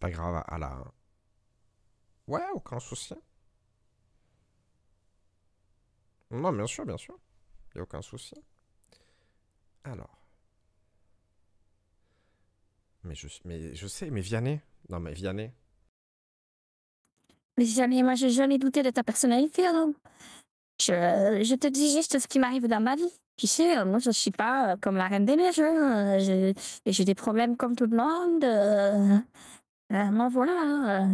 pas grave, à la... Ouais, aucun souci. Non, bien sûr, bien sûr. Il n'y a aucun souci. Alors. Mais je, mais je sais, mais Vianney. Non, mais Vianney. Mais jamais, moi, je jamais douté de ta personnalité, alors. Je, je te dis juste ce qui m'arrive dans ma vie. Tu sais, euh, moi, je suis pas euh, comme la reine des neiges. Hein. J'ai des problèmes comme tout le monde. Euh. Euh, voilà. Euh,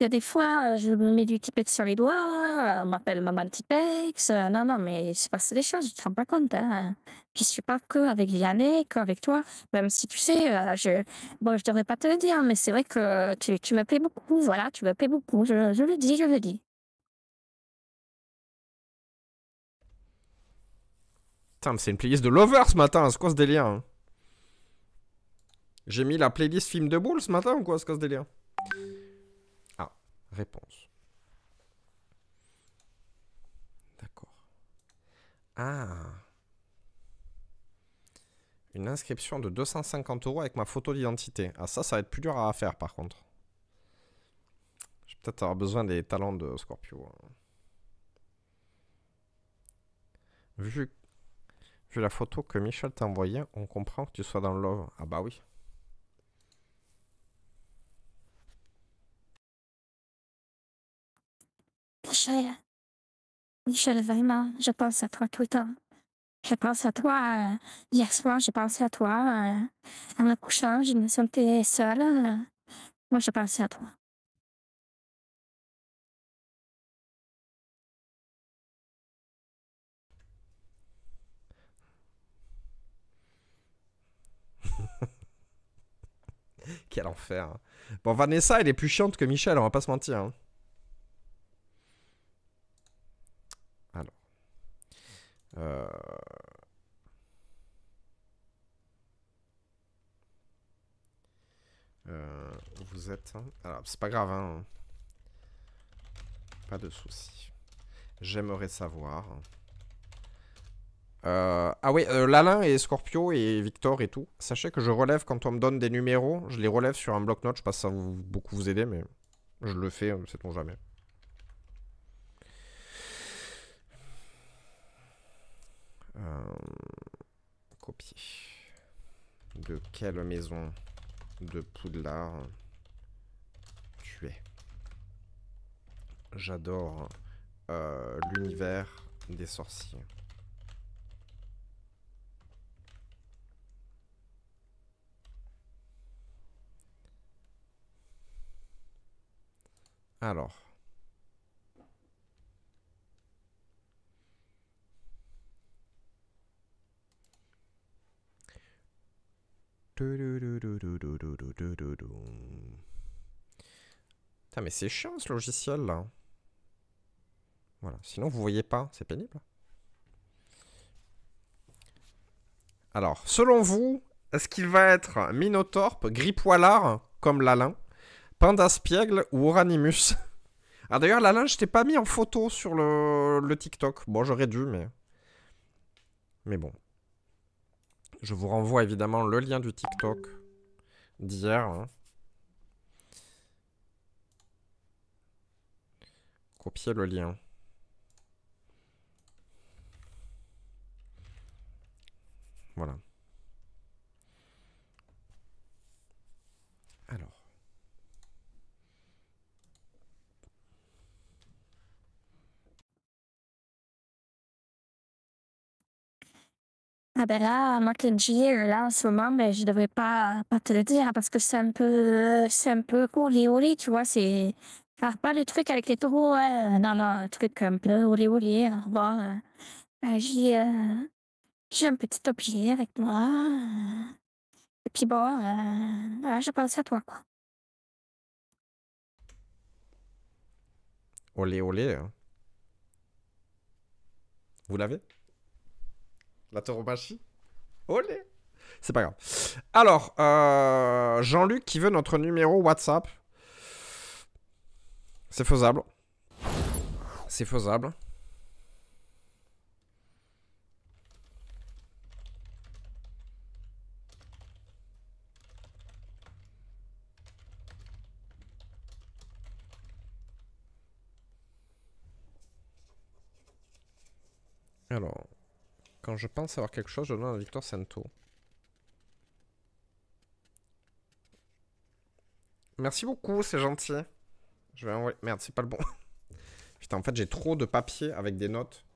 il y a des fois, euh, je me mets du Tipex sur les doigts, euh, on m'appelle Maman Tipex. non, non, mais il se passe des choses, je te rends pas compte. Hein. Puis je suis pas que avec Yannick, avec toi. Même si tu sais, je bon, je devrais pas te le dire, mais c'est vrai que tu, me plais beaucoup. Voilà, tu me plais beaucoup. Je, je le dis, je le dis. Putain, mais c'est une playlist de lover ce matin, c'est quoi ce délire hein j'ai mis la playlist film de boule ce matin ou quoi, ce casse délire Ah, réponse. D'accord. Ah. Une inscription de 250 euros avec ma photo d'identité. Ah ça, ça va être plus dur à faire par contre. Je vais peut-être avoir besoin des talents de Scorpio. Hein. Vu, vu la photo que Michel t'a envoyée, on comprend que tu sois dans le Ah bah oui. Michel, vraiment, je pense à toi tout le temps. Je pense à toi. Euh, hier soir, j'ai pensé à toi. Euh, en me couchant, je me sentais seule. moi, je pensais à toi. Quel enfer. Hein. Bon, Vanessa, elle est plus chiante que Michel, on va pas se mentir. Hein. Euh, euh, vous êtes... Hein. Alors, c'est pas grave, hein. Pas de souci. J'aimerais savoir. Euh, ah oui, l'Alain Lalin et Scorpio et Victor et tout. Sachez que je relève quand on me donne des numéros, je les relève sur un bloc-notes. Je si ça va beaucoup vous aider, mais je le fais, hein, sait-on jamais. Euh, copier. De quelle maison de Poudlard tu es J'adore euh, l'univers des sorciers. Alors, mais c'est chiant ce logiciel là. Voilà, sinon vous voyez pas, c'est pénible. Alors, selon vous, est-ce qu'il va être Minotorpe, Gripoilard, comme Lalin, Pandaspiègle ou Oranimus Ah d'ailleurs, Lalin, je t'ai pas mis en photo sur le, le TikTok. Bon, j'aurais dû, mais... Mais bon, je vous renvoie évidemment le lien du TikTok d'hier. Hein. Copier le lien. Voilà. Ah ben là, moi e, là en ce moment, mais ben, je devrais pas, te le dire hein, parce que c'est un peu c'est un peu olé olé, tu vois, c'est faire pas le truc avec les taureaux, euh, non non, le truc euh, un peu olé olé, j'ai j'ai un petit objet avec moi. Euh, et puis bon, je pense à toi quoi. Olé olé. Hein. Vous l'avez la tauromachie Olé C'est pas grave. Alors, euh, Jean-Luc qui veut notre numéro WhatsApp. C'est faisable. C'est faisable. Alors... Quand je pense avoir quelque chose, je donne la Victor Santo. Merci beaucoup, c'est gentil. Je vais envoyer... Merde, c'est pas le bon. Putain, en fait, j'ai trop de papier avec des notes.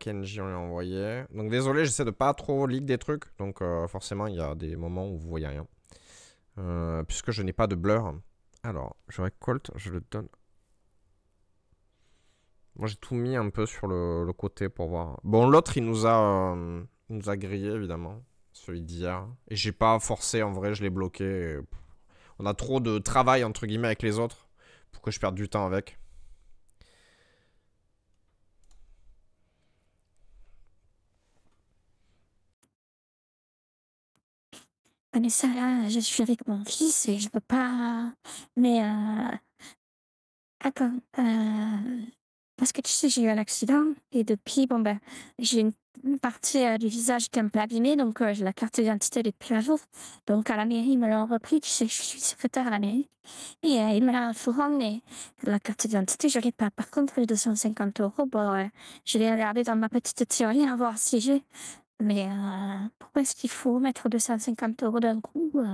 Kenji, on l'a envoyé. Donc désolé, j'essaie de pas trop leak des trucs. Donc euh, forcément, il y a des moments où vous voyez rien. Euh, puisque je n'ai pas de blur. Alors, je récolte, je le donne. Moi, j'ai tout mis un peu sur le, côté pour voir. Bon, l'autre, il nous a, euh, nous a grillé, évidemment. Celui d'hier. Et j'ai pas forcé, en vrai, je l'ai bloqué. On a trop de travail, entre guillemets, avec les autres. Pour que je perde du temps avec. Ah, je suis avec mon fils et je peux pas. Mais, euh, attends, euh, parce que tu sais, j'ai eu un accident et depuis, bon, ben, j'ai une, partie euh, du visage qui est un peu abîmée, donc j'ai la carte d'identité depuis un jour. Donc, à la mairie, ils me l'ont repris, tu sais, je suis secrétaire à la Et ils me l'ont la carte d'identité, je n'ai pas. Par contre, les 250 euros, bon, je l'ai regardé dans ma petite théorie à voir si j'ai. Mais euh, pourquoi est-ce qu'il faut mettre 250 euros d'un coup euh?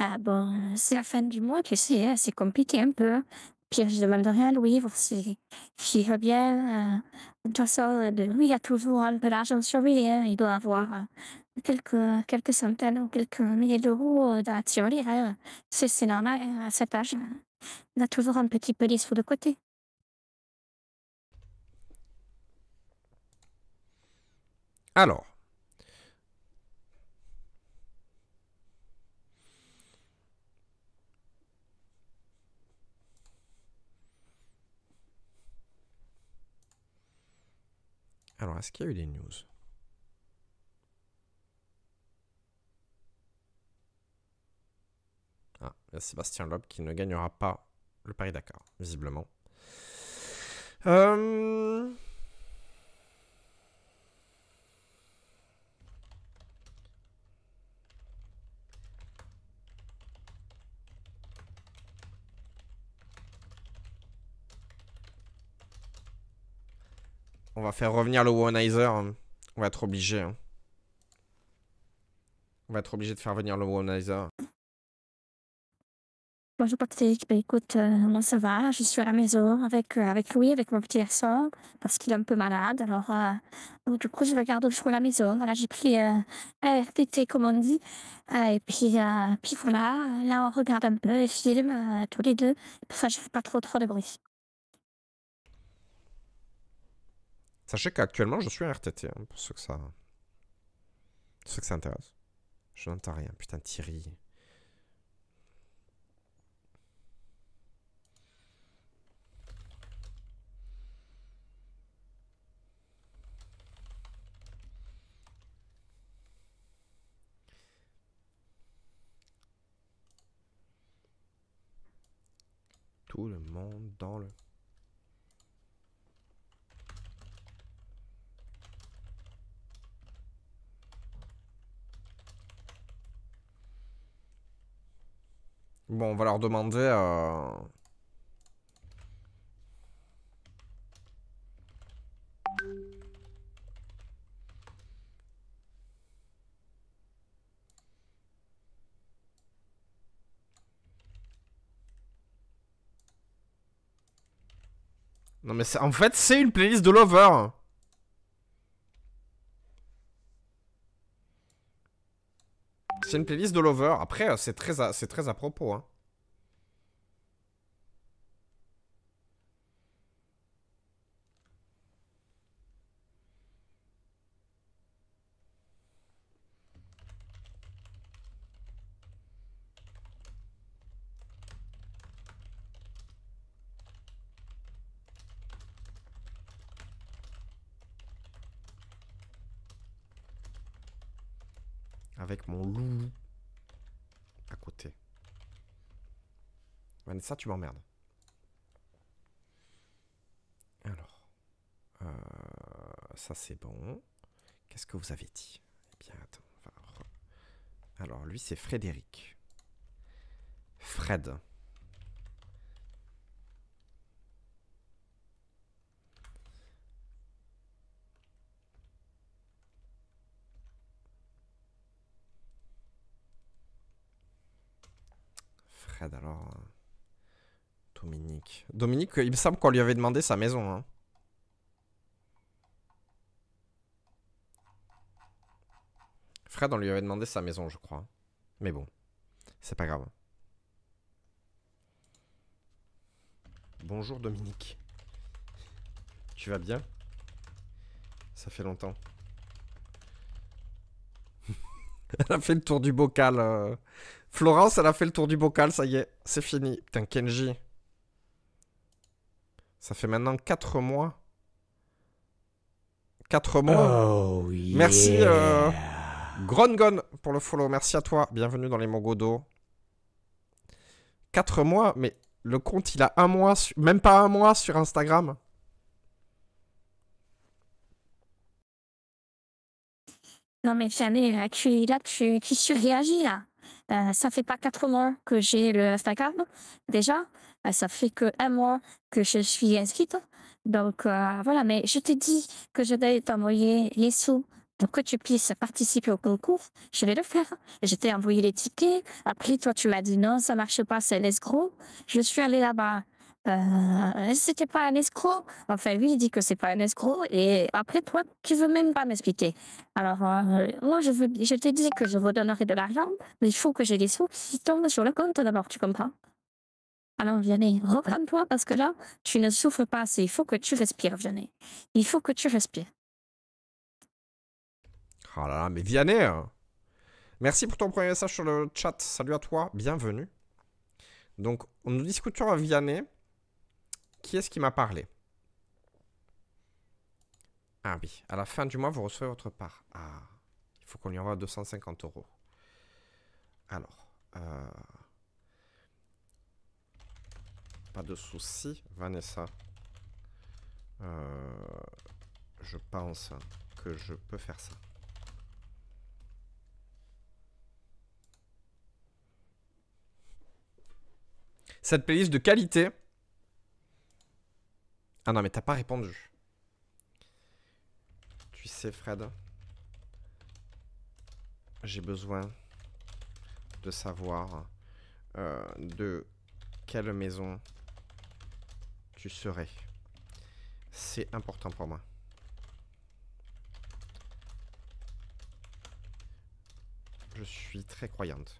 ah, bon, c'est la fin du mois, que sais, hein, c'est compliqué un peu. Puis je demande à Louis pour si, bien euh, de toute lui, il a toujours un peu d'argent sur lui. Hein. Il doit avoir quelques, quelques centaines ou quelques milliers d'euros euh, hein. C'est, normal à cet âge. Il a toujours un petit peu de côté. Alors, Alors, est-ce qu'il y a eu des news Ah, il y a Sébastien Loeb qui ne gagnera pas le paris d'accord, visiblement. Euh, On va faire revenir le Womanizer. Hein. On va être obligé. Hein. On va être obligé de faire venir le Womanizer. Bonjour Patrick, ben, écoute, euh, moi ça va, je suis à la maison avec, euh, avec Louis, avec mon petit garçon, parce qu'il est un peu malade, alors euh, donc, du coup je regarde garde à la maison, j'ai pris un RTT comme on dit, et puis, puis voilà, là on regarde un peu les films, tous les deux, pour ça je fais pas trop trop de bruit. Sachez qu'actuellement, je suis un hein, RTT, pour ceux que ça... Pour ceux que ça intéresse. Je n'entends rien, putain, Thierry... tout le monde dans le Bon, on va leur demander... Euh, non mais en fait c'est une playlist de lover C'est une playlist de Lover. Après, euh, c'est très, à, très à propos. Hein. ça, tu m'emmerdes. Alors, euh, ça c'est bon. Qu'est-ce que vous avez dit eh bien, attends. alors, lui, c'est Frédéric. Fred. Fred, alors... Hein. Dominique. Dominique, il me semble qu'on lui avait demandé sa maison. Hein. Fred, on lui avait demandé sa maison, je crois. Mais bon, c'est pas grave. Bonjour Dominique. Tu vas bien Ça fait longtemps. elle a fait le tour du bocal. Euh. Florence, elle a fait le tour du bocal, ça y est. C'est fini. Putain, Kenji. Ça fait maintenant 4 mois. 4 mois. Oh, Merci euh, Grongon pour le follow. Merci à toi. Bienvenue dans les Mogodo. 4 mois, mais le compte, il a un mois, même pas un mois sur Instagram. Non mais jamais, tu, là, tu, suis surréagis là. Euh, ça fait pas 4 mois que j'ai le Instagram déjà. Ah, ça fait que un mois que je suis inscrite. Donc euh, voilà, mais je t'ai dit que je vais t'envoyer les sous pour que tu puisses participer au concours. Je vais le faire. Je t'ai envoyé les tickets. Après, toi, tu m'as dit non, ça marche pas, c'est l'escroc. Je suis allée là-bas. Euh, c'était pas un escroc. Enfin, lui, il dit que c'est pas un escroc. Et après, toi, tu veux même pas m'expliquer. Alors, euh, moi, je, veux, je t'ai dit que je vous donnerai de l'argent, mais il faut que j'ai les sous qui tombent sur le compte d'abord, tu comprends? Alors, Vianney, reprends-toi parce que là, tu ne souffres pas assez. Il faut que tu respires, Vianney. Il faut que tu respires. Oh là là, mais Vianney hein. Merci pour ton premier message sur le chat. Salut à toi, bienvenue. Donc, nous discutons à Vianney. Qui est-ce qui m'a parlé Ah oui, à la fin du mois, vous recevrez votre part. Ah, il faut qu'on lui envoie 250 euros. Alors, euh, pas de souci, Vanessa. Euh, je pense que je peux faire ça. Cette playlist de qualité. Ah non, mais t'as pas répondu. Tu sais, Fred, j'ai besoin de savoir euh, de quelle maison tu serais. C'est important pour moi. Je suis très croyante.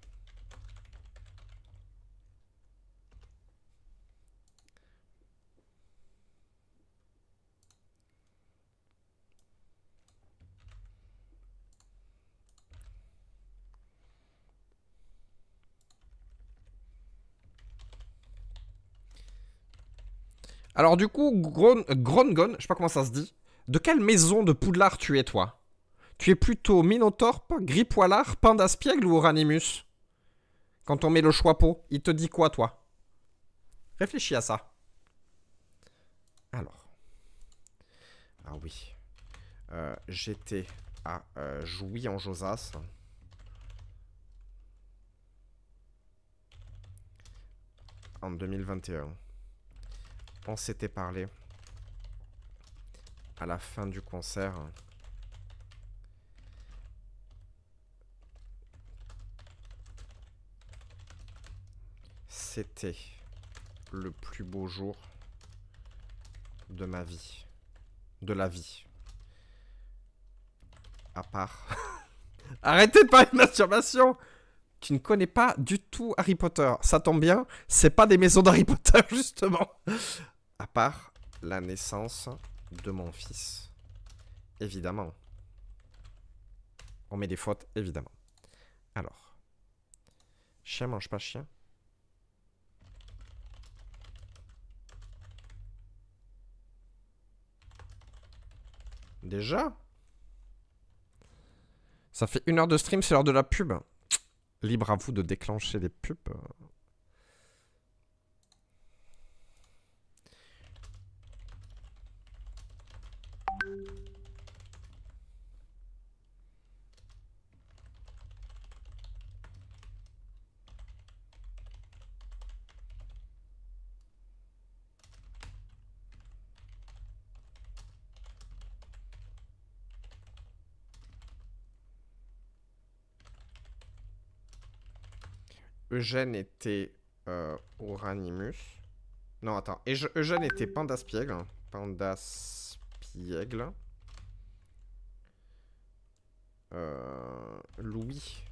Alors du coup, Grongon, je sais pas comment ça se dit. De quelle maison de Poudlard tu es toi Tu es plutôt Minotorpe, Gripoilard, Pindaspiègle ou Oranimus Quand on met le choix pot, il te dit quoi toi Réfléchis à ça. Alors. Ah oui. Euh, j'étais à euh, Jouy en Josas. En 2021. On s'était parlé à la fin du concert. C'était le plus beau jour de ma vie. De la vie. À part... Arrêtez de parler de masturbation Tu ne connais pas du tout Harry Potter. Ça tombe bien, c'est pas des maisons d'Harry Potter, justement. À part la naissance de mon fils. Évidemment. On met des fautes, évidemment. Alors. Chien mange pas chien. Déjà Ça fait une heure de stream, c'est l'heure de la pub. Libre à vous de déclencher des pubs. Eugène était Oranimus. Euh, non, attends. Et Eugène était Pandaspiègle. Hein. Pandaspiègle. Euh, Louis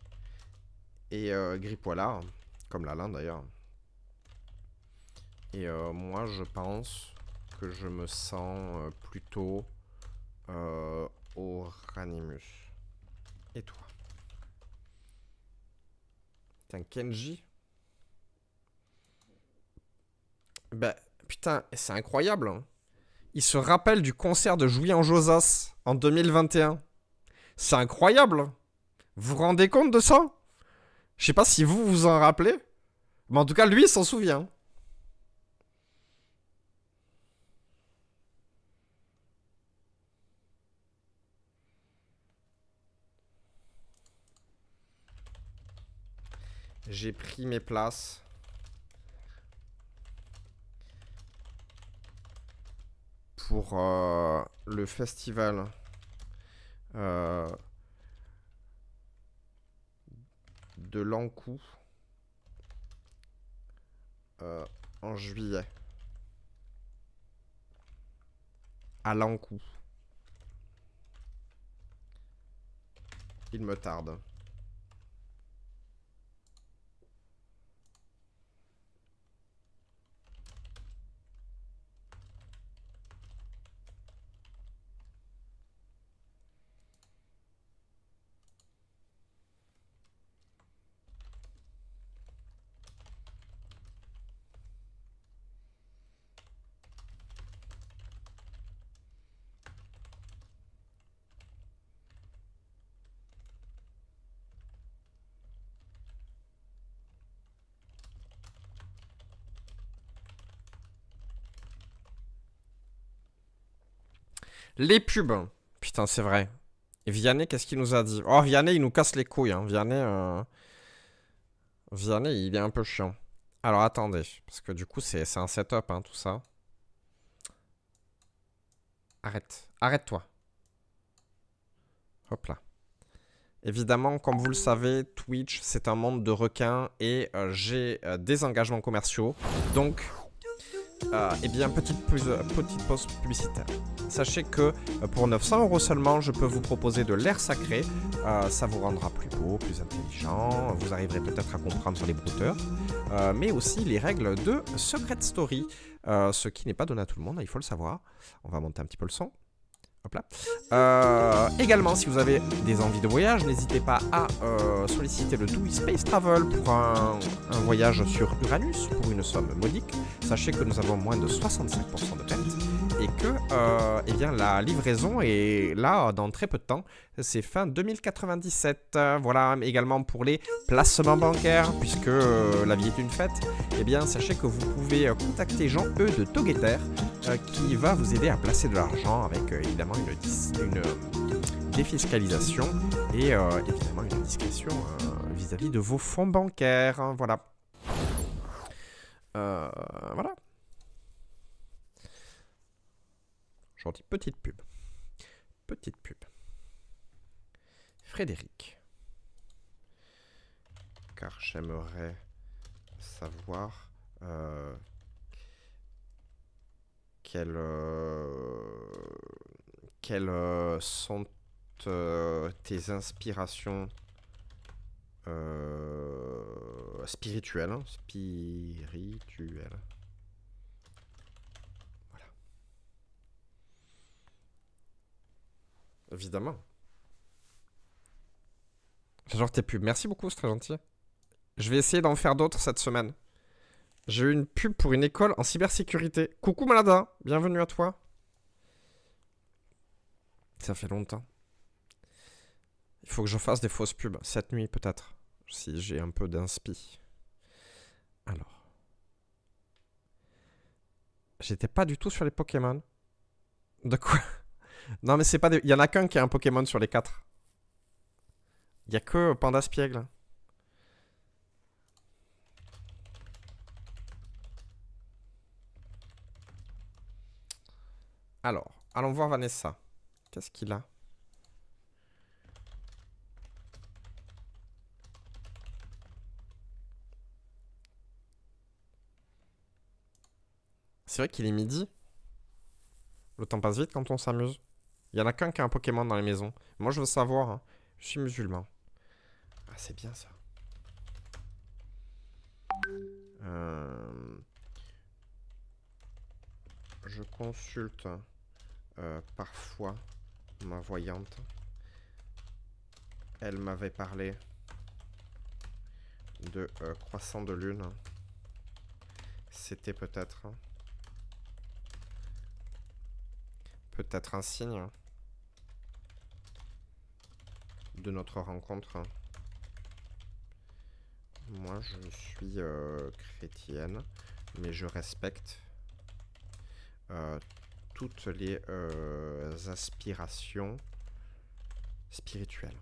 et euh, Gripoilard, comme Lalain, d'ailleurs. Et moi, je pense que je me sens plutôt Oranimus. Et toi Putain, Kenji. Bah, putain, c'est incroyable. Hein. Il se rappelle du concert de en Josas en 2021. C'est incroyable. Vous vous rendez compte de ça Je sais pas si vous vous en rappelez. Mais en tout cas, lui, il s'en souvient. J'ai pris mes places. Pour euh, le festival. Euh, de l'Ankou. Euh, en juillet. À l'Ankou. Il me tarde. Les pubs. Putain, c'est vrai. Et Vianney, qu'est-ce qu'il nous a dit Oh, Vianney, il nous casse les couilles. Hein. Vianney, euh, Vianney, il est un peu chiant. Alors, attendez. Parce que du coup, c'est un setup, hein, tout ça. Arrête. Arrête-toi. Hop là. Évidemment, comme vous le savez, Twitch, c'est un monde de requins et euh, j'ai euh, des engagements commerciaux. Donc, et euh, eh bien, petite, euh, petite pause publicitaire. Sachez que euh, pour 900 euros seulement, je peux vous proposer de l'air sacré. ça vous rendra plus beau, plus intelligent. Vous arriverez peut-être à comprendre les brouteurs, mais aussi les règles de Secret Story, ce qui n'est pas donné à tout le monde, hein, il faut le savoir. On va monter un petit peu le son. Hop là. Euh, également, si vous avez des envies de voyage, n'hésitez pas à euh, solliciter le Do Space Travel pour un, un, voyage sur Uranus pour une somme modique. Sachez que nous avons moins de 65% de pertes et que euh, eh bien, la livraison est là dans très peu de temps. C'est fin 2097. Voilà, également pour les placements bancaires, puisque euh, la vie est une fête, eh bien, sachez que vous pouvez euh, contacter Jean-E de Togeter qui va vous aider à placer de l'argent avec évidemment une, défiscalisation et évidemment une discrétion vis-à-vis -vis de vos fonds bancaires. Voilà. voilà. Gentil, petite pub. Petite pub. Frédéric. Car j'aimerais savoir euh, euh, quelles, euh, sont tes inspirations spirituelles. Hein, spirituelles. Évidemment. genre tes pubs. Merci beaucoup, c'est très gentil. Je vais essayer d'en faire d'autres cette semaine. J'ai eu une pub pour une école en cybersécurité. Coucou Maladin, bienvenue à toi. Ça fait longtemps. Il faut que je fasse des fausses pubs. Cette nuit peut-être. Si j'ai un peu d'inspi. Alors. J'étais pas du tout sur les Pokémon. De quoi non, mais c'est pas. Il y en a qu'un qui a un Pokémon sur les quatre. Il y a que Panda Spiègle. Alors, allons voir Vanessa. Qu'est-ce qu'il a C'est vrai qu'il est midi. Le temps passe vite quand on s'amuse. Il y en a qu'un qui a un Pokémon dans les maisons. Moi, je veux savoir. Hein. Je suis musulman. Ah, c'est bien ça. Euh, je consulte euh, parfois ma voyante. Elle m'avait parlé de euh, croissant de lune. C'était peut-être... Hein, peut-être un signe. Hein de notre rencontre. Moi, je suis euh, chrétienne, mais je respecte euh, toutes les euh, aspirations spirituelles.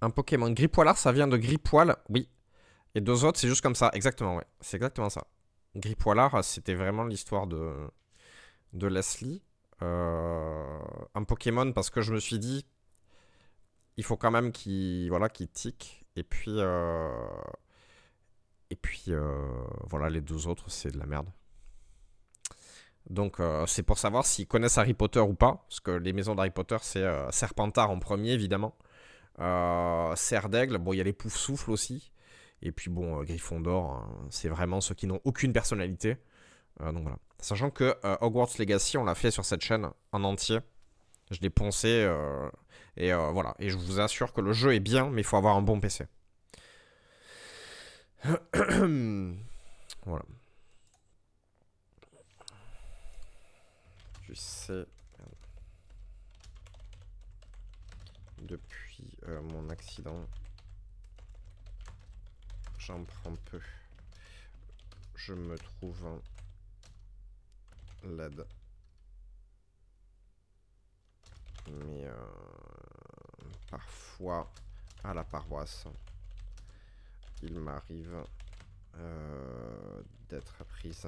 Un Pokémon Gripoilard, ça vient de Gripoil, oui. Et deux autres, c'est juste comme ça, exactement, ouais. C'est exactement ça. Gripoilard, c'était vraiment l'histoire de, de Leslie. Euh, un Pokémon parce que je me suis dit, il faut quand même qu'il voilà, tique. Et puis, euh, et puis euh, voilà, les deux autres, c'est de la merde. Donc c'est pour savoir s'ils connaissent Harry Potter ou pas, parce que les maisons d'Harry Potter, c'est Serpentard en premier évidemment, euh, d'Aigle, bon il y a les Poufs Souffles aussi, et puis bon Griffon d'Or, hein, c'est vraiment ceux qui n'ont aucune personnalité. Euh, donc voilà. Sachant que euh, Hogwarts Legacy, on l'a fait sur cette chaîne en entier. Je l'ai poncé euh, et voilà. Et je vous assure que le jeu est bien, mais il faut avoir un bon PC. voilà. Je sais. Depuis mon accident, j'en prends peu. Je me trouve un LED. Mais euh, parfois, à la paroisse, il m'arrive euh, d'être prise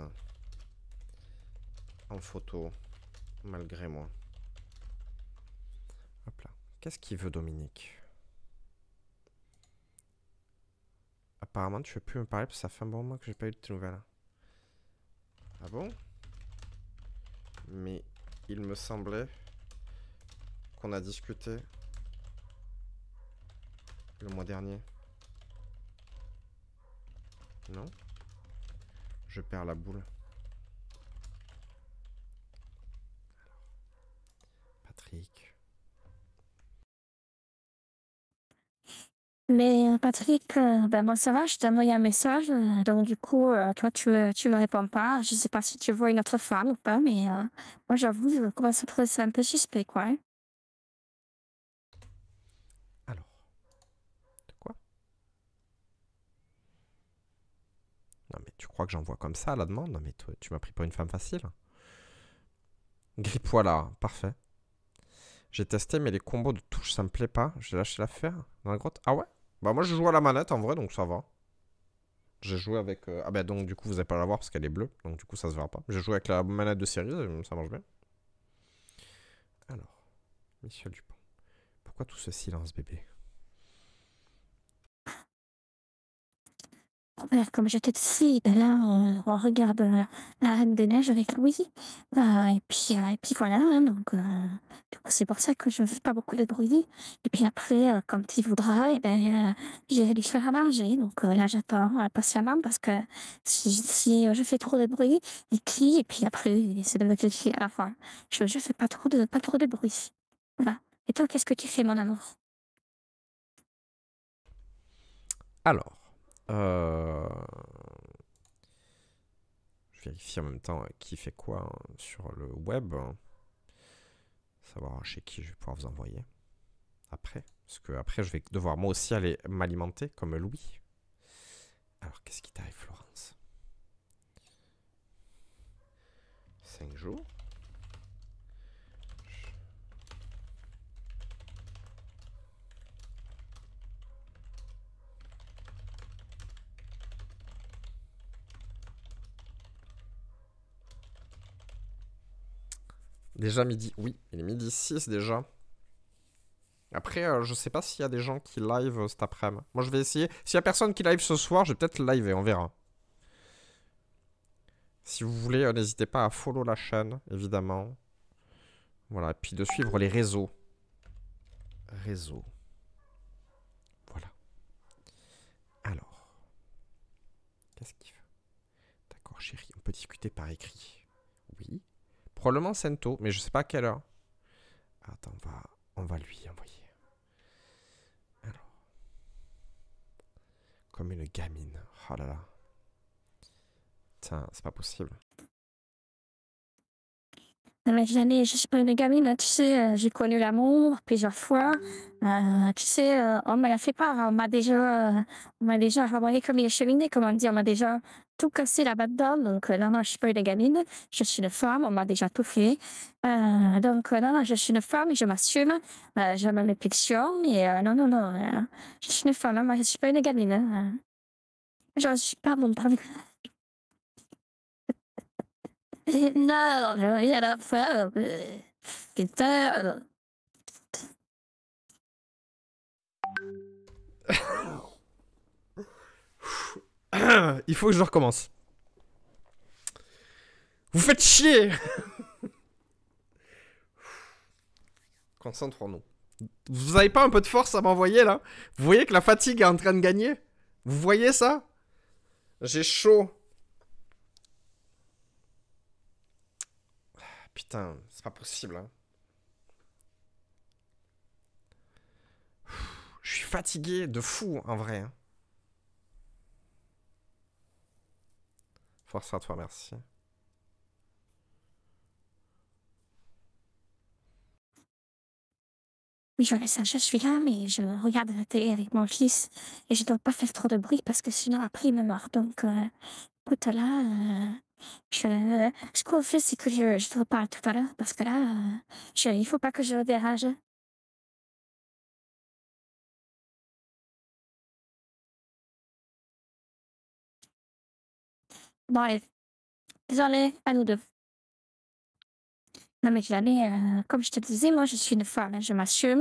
en photo malgré moi. Hop là. Qu'est-ce qu'il veut Dominique Apparemment, tu veux plus me parler parce que ça fait un bon moment que j'ai pas eu de nouvelles. Ah bon mais il me semblait qu'on a discuté le mois dernier. Non Je perds la boule. Patrick. Mais euh, Patrick, euh, ben bon ça va, je t'ai envoyé un message, euh, donc du coup toi tu tu me réponds pas. Je sais pas si tu vois une autre femme ou pas, mais moi j'avoue je commence à trouver ça un peu suspect quoi. Alors, de quoi Non mais tu crois que j'envoie comme ça la demande Non mais toi, tu m'as pris pour une femme facile. Grippe voilà, parfait. J'ai testé mais les combos de touches ça me plaît pas. J'ai lâché l'affaire dans la grotte. Ah ouais bah moi je joue à la manette en vrai donc ça va. J'ai joué avec... Euh, ah bah donc du coup vous allez pas la voir parce qu'elle est bleue. Donc du coup ça se verra pas. J'ai joué avec la manette de série, euh, ça marche bien. Alors, Michel Dupont. Pourquoi tout ce silence bébé comme j'étais ici, là, on, regarde euh, la Reine des Neiges avec Louis. Euh, et, puis, euh, et puis voilà, hein, donc c'est pour ça que je ne fais pas beaucoup de bruit. Et puis après, comme tu voudras, eh ben, j'ai lui faire à manger. Donc là, j'attends impatiemment parce que si, je fais trop de bruit, il crie et puis après, c'est de me cliquer à la fin. Je ne fais pas trop, de, pas trop de bruit. Et toi, qu'est-ce que tu fais, mon amour Alors, euh, je vérifie en même temps qui fait quoi hein, sur le web. Hein. Savoir chez qui je vais pouvoir vous envoyer. Après. Parce que après, je vais devoir moi aussi aller m'alimenter comme Louis. Alors, qu'est-ce qui t'arrive, Florence 5 jours Déjà midi, oui, il est midi 6 déjà. Après, euh, je sais pas s'il y a des gens qui live euh, cet après-midi. Moi, je vais essayer. S'il y a personne qui live ce soir, je vais peut-être live et on verra. Si vous voulez, euh, n'hésitez pas à follow la chaîne, évidemment. Voilà, et puis de suivre les réseaux. Réseaux. Voilà. Alors. Qu'est-ce qu'il veut D'accord, chérie, on peut discuter par écrit. Oui. Probablement Sento, mais je sais pas à quelle heure. Attends, on va, on va lui envoyer. Alors. Comme une gamine. Oh là là. Tiens, c'est pas possible. Mais années, je suis pas une gamine, hein, tu sais, euh, j'ai connu l'amour plusieurs fois. Euh, tu sais, euh, on me l'a fait peur, on m'a déjà, on m'a déjà ramené comme une cheminée, comme on dit, on m'a déjà tout cassé la bas donc non, non, je suis pas une gamine, je suis une femme, on m'a déjà tout fait. donc non, non, je suis une femme, et je m'assume, euh, je me réflexion, et non, non, non, je suis une femme, je suis pas une gamine. Hein. Genre, je suis pas mon père. Non, j'ai rien à faire. Euh, Putain. Euh. Il faut que je recommence. Vous faites chier Concentrons-nous. Vous avez pas un peu de force à m'envoyer là Vous voyez que la fatigue est en train de gagner Vous voyez ça J'ai chaud. Putain, c'est pas possible. Hein. Je suis fatigué de fou, en vrai. Hein. Force à toi, merci. Oui, je ça, je suis là, mais je regarde la télé avec mon fils et je dois pas faire trop de bruit parce que sinon après il me mord. Donc, euh, écoute, là, euh, Szkoły fizyki to oparte para Pascara. Szerif opaka żołnierza. Bye. Désolé, à nous deux. Non mais jamais, euh, comme je te disais, moi je suis une femme, hein, je m'assume.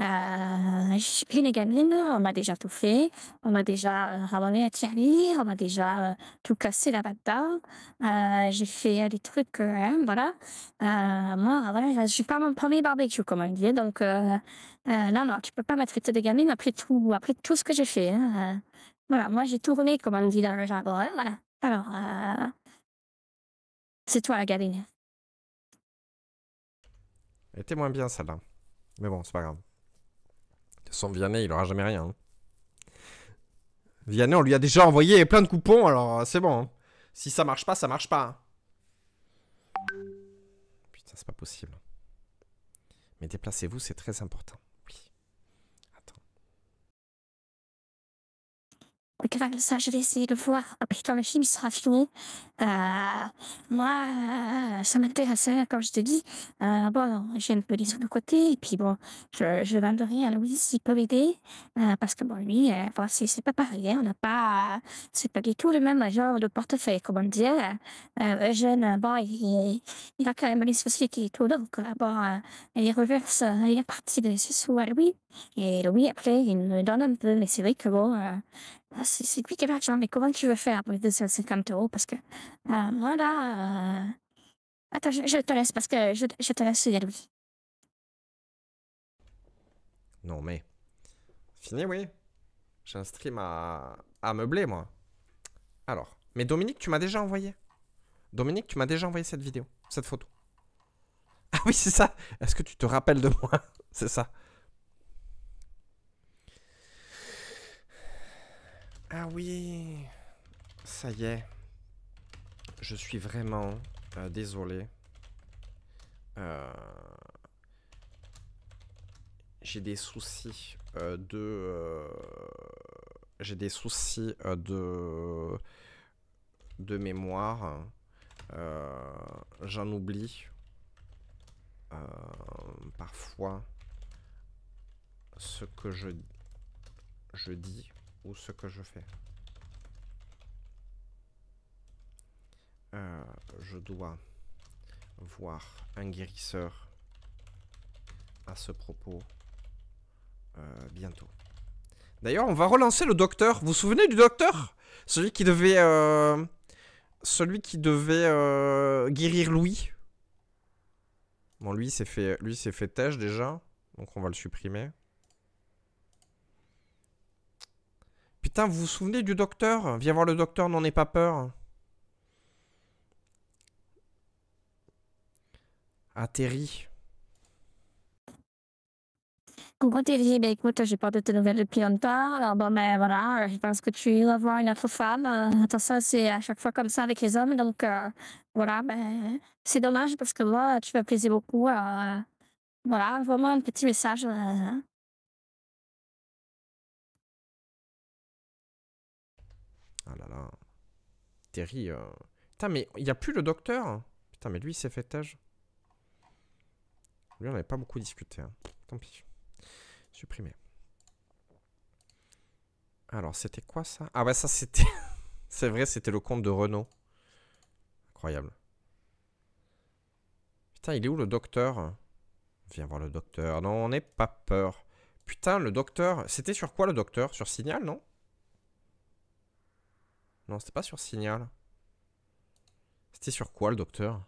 Euh, je suis une gamine, on m'a déjà tout fait, on m'a déjà euh, ramené à Thierry, on m'a déjà euh, tout cassé là bas j'ai fait des trucs, hein, voilà. moi, voilà, je suis pas mon premier barbecue, comme on dit. Donc, non, non, tu peux pas mettre de gamine après tout, après tout ce que j'ai fait. Hein, voilà, moi j'ai tourné, comme on dit dans le jargon. voilà. Alors, c'est toi la gamine. Elle était moins bien celle-là. Mais bon, c'est pas grave. De son Vianney, il aura jamais rien. Hein. Vianney, on lui a déjà envoyé plein de coupons, alors euh, c'est bon. Hein. Si ça marche pas, ça marche pas. Hein. Putain, c'est pas possible. Mais déplacez-vous, c'est très important. ça, je vais essayer de voir quand le film sera fini. Euh, moi, euh, ça m'intéressait, comme je te dis. Euh, bon, j'ai un peu les autres de côté, et puis bon, je, je demanderai à Louis s'il peut m'aider, parce que bon, lui, bon, c'est, pas pareil, hein. on n'a pas, c'est pas du tout le même genre de portefeuille, on dire. Euh, jeune, bon, il, a quand même les est et tout, donc bon, il reverse la partie de ses sous à Louis, et Louis, après, il me donne un peu, mais c'est vrai que bon, ah, c'est lui qui est l'argent, mais comment tu veux faire pour les 250 euros Parce que voilà, euh, euh, Attends, je, te laisse parce que je, te laisse y Non, mais... Fini, oui. J'ai un stream à meubler, moi. Alors. Mais Dominique, tu m'as déjà envoyé. Dominique, tu m'as déjà envoyé cette vidéo, cette photo. Ah oui, c'est ça. Est-ce que tu te rappelles de moi C'est ça. Ah oui Ça y est. Je suis vraiment euh, désolé. Euh, j'ai des soucis euh, de... J'ai des soucis de... de mémoire. J'en oublie. parfois ce que je, je dis ou ce que je fais. Euh, je dois voir un guérisseur à ce propos euh, bientôt. D'ailleurs, on va relancer le docteur. Vous vous souvenez du docteur Celui qui devait... Euh, celui qui devait guérir Louis. Bon, lui, s'est fait, lui, fait têche déjà. Donc, on va le supprimer. vous vous souvenez du docteur Viens voir le docteur, n'en aie pas peur. Atterri. Coucou Thierry, ben écoute, j'ai pas de tes nouvelles depuis longtemps. Alors bon, mais ben, voilà, je pense que tu vas voir une autre femme. Euh, attention, c'est à chaque fois comme ça avec les hommes. Donc euh, voilà, ben c'est dommage parce que moi, tu m'as plaisé beaucoup. Euh, voilà, vraiment un petit message. Terry. Euh. Putain, mais il n'y a plus le docteur. Hein. Putain, mais lui, il s'est fait tâche. Lui, on n'avait pas beaucoup discuté. Hein. Tant pis. Supprimé. Alors, c'était quoi ça Ah, ouais, ça, c'était. C'est vrai, c'était le compte de Renault. Incroyable. Putain, il est où le docteur Viens voir le docteur. Non, on n'est pas peur. Putain, le docteur. C'était sur quoi le docteur Sur Signal, non non, c'était pas sur Signal. C'était sur quoi le docteur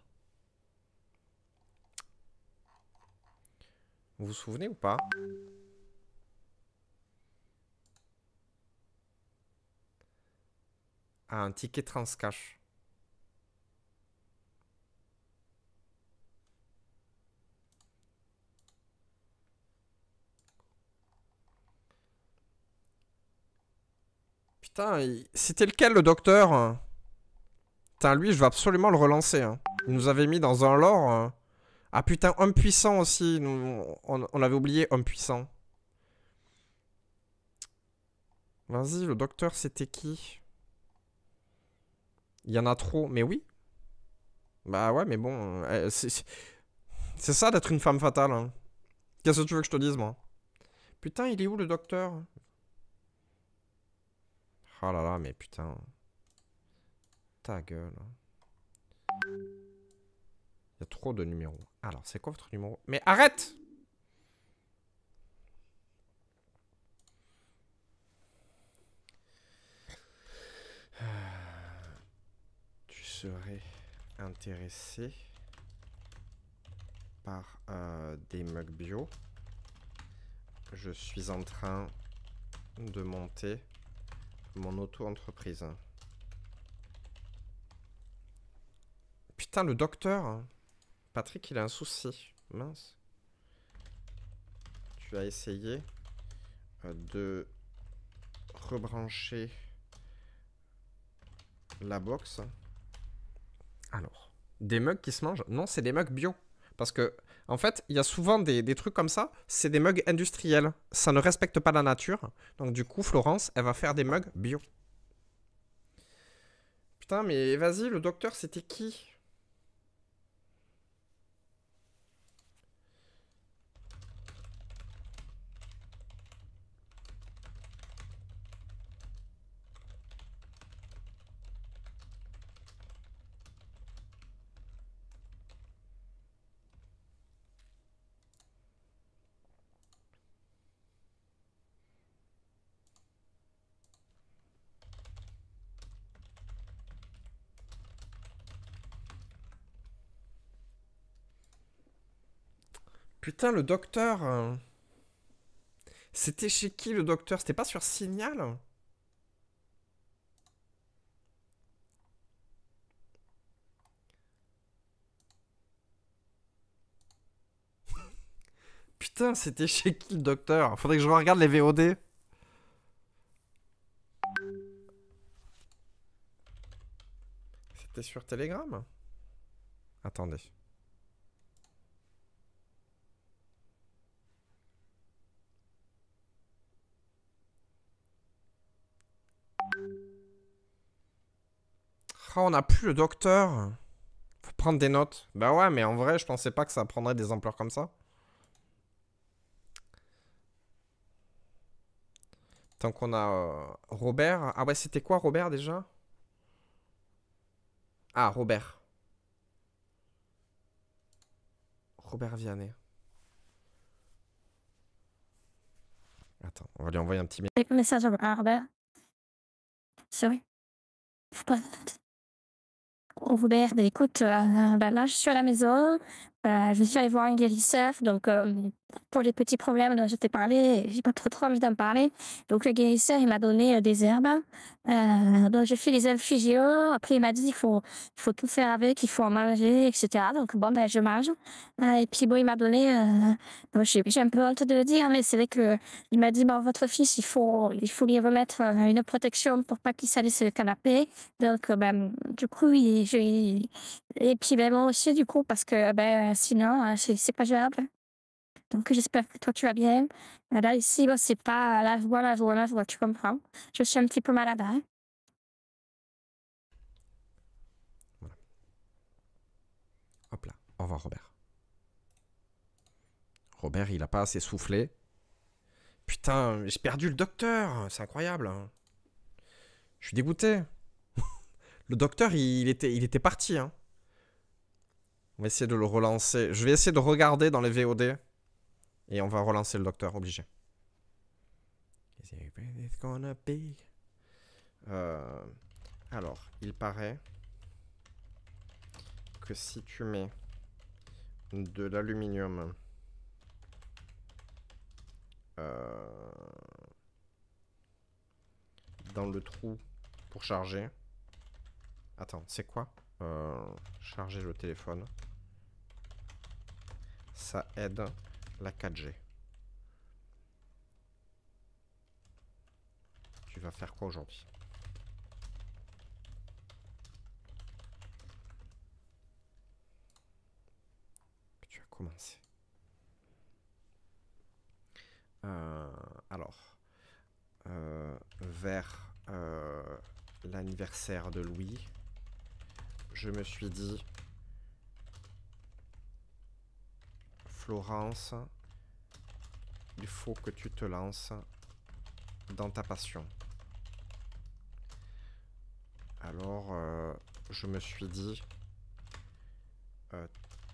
Vous vous souvenez ou pas Ah, un ticket transcache c'était lequel le docteur hein Putain, lui, je vais absolument le relancer. Hein. Il nous avait mis dans un lore. Hein. Ah putain, homme puissant aussi. Nous, on, avait oublié homme puissant. Vas-y, le docteur, c'était qui Il y en a trop. Mais oui. Bah ouais, mais bon. Euh, c'est ça d'être une femme fatale. Qu'est-ce que tu veux que je te dise, moi Putain, il est où le docteur oh là là, mais putain. Ta gueule. Hein. Il y a trop de numéros. Alors, c'est quoi votre numéro Mais arrête ah, Tu serais intéressé par euh, des mugs bio. Je suis en train de monter mon auto-entreprise. Putain, le docteur hein. Patrick, il a un souci. Mince. Tu as essayé euh, de rebrancher la box. Alors, des mugs qui se mangent Non, c'est des mugs bio. Parce que en fait, il y a souvent des, trucs comme ça, c'est des mugs industriels. Ça ne respecte pas la nature. Donc du coup, Florence, elle va faire des mugs bio. Putain, mais vas-y, le docteur, c'était qui Putain, le docteur. Euh, c'était chez qui le docteur C'était pas sur Signal Putain, c'était chez qui le docteur Faudrait que je regarde les VOD. C'était sur Telegram Attendez. on n'a plus le docteur. Faut prendre des notes. Bah ouais, mais en vrai, je pensais pas que ça prendrait des ampleurs comme ça. Tant qu'on a euh, Robert. Ah ouais, c'était quoi Robert déjà Ah, Robert. Robert Vianney. Attends, on va lui envoyer un petit message à Robert. Sorry. Robert, écoute, là, je suis à la maison, euh, je suis allée voir un guérisseur, donc euh, pour les petits problèmes dont je t'ai parlé, j'ai pas trop, envie d'en parler. Donc le guérisseur, il m'a donné euh, des herbes. donc j'ai fait les infusions. Après, il m'a dit qu'il faut, il faut tout faire avec, il faut en manger, etc. Donc bon, ben je mange. et puis bon, il m'a donné, j'ai un peu honte de le dire, mais c'est vrai que il m'a dit bon, votre fils, il faut, il faut lui remettre une protection pour pas qu'il sur le canapé. Donc ben du coup, il, je, et puis ben, moi aussi, du coup, parce que ben, sinon, hein, c'est, pas gérable. Donc j'espère que toi tu vas bien. Là ici, c'est pas la voilà, la tu comprends. Je suis un petit peu malade. Hein. voilà. Hop là, au revoir Robert. Robert, il a pas assez soufflé. Putain, j'ai perdu le docteur, c'est incroyable. Hein. Je suis dégoûté. le docteur, il était, il était parti. Hein. On va essayer de le relancer. Je vais essayer de regarder dans les VOD. Et on va relancer le docteur, obligé. Euh, alors, il paraît que si tu mets de l'aluminium euh, dans le trou pour charger. Attends, c'est quoi euh, Charger le téléphone ça aide la 4G. Tu vas faire quoi aujourd'hui Tu as commencé. Euh, alors, euh, vers euh, l'anniversaire de Louis, je me suis dit, Florence, il faut que tu te lances dans ta passion. Alors, euh, je me suis dit, euh,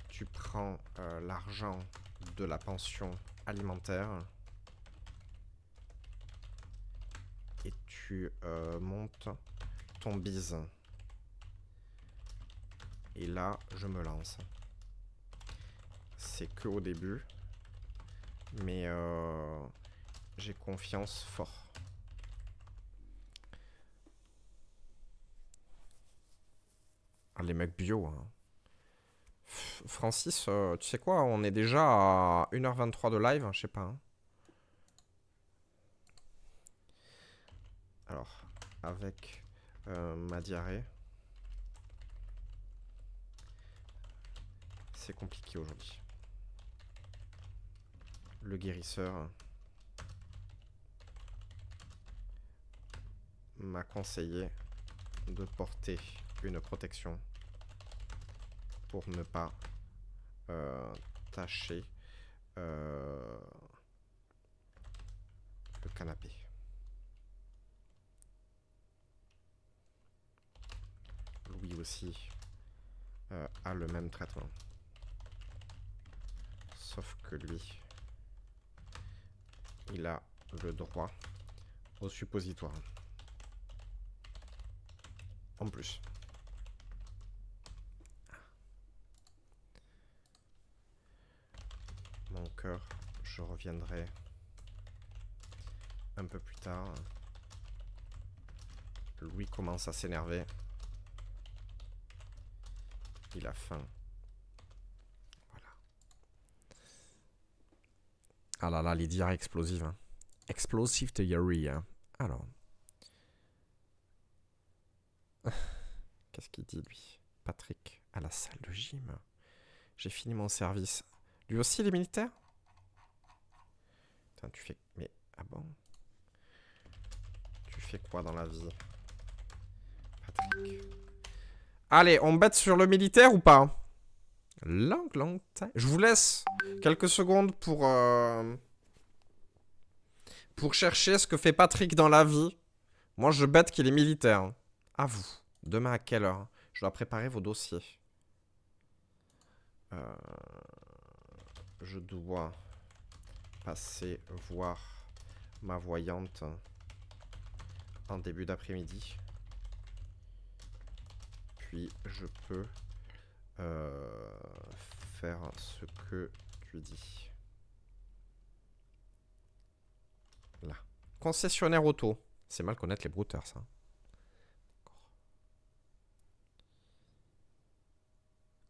tu prends euh, l'argent de la pension alimentaire et tu montes ton bise. Et là, je me lance c'est que au début. Mais euh, j'ai confiance fort. Ah, les mecs bio. Hein. Francis, euh, tu sais quoi On est déjà à 1h23 de live, hein, je sais pas. Hein. Alors, avec euh, ma diarrhée. C'est compliqué aujourd'hui le guérisseur m'a conseillé de porter une protection pour ne pas euh, tâcher euh, le canapé. Lui aussi euh, a le même traitement. Sauf que lui il a le droit au suppositoire. En plus. Mon cœur, je reviendrai un peu plus tard. Louis commence à s'énerver. Il a faim. Ah là là, les diarrhées explosives. Hein. Explosive theory. Hein. Alors. Qu'est-ce qu'il dit, lui Patrick, à la salle de gym. J'ai fini mon service. Lui aussi, les militaires militaire Putain, tu fais... Mais, ah bon Tu fais quoi dans la vie Patrick. Allez, on bête sur le militaire ou pas je vous laisse quelques secondes pour, euh, pour chercher ce que fait Patrick dans la vie. Moi, je bête qu'il est militaire. À vous. Demain à quelle heure Je dois préparer vos dossiers. Euh, je dois passer voir ma voyante en début d'après-midi. Puis je peux euh, faire ce que tu dis. Là. Concessionnaire auto. C'est mal connaître les brouteurs, ça.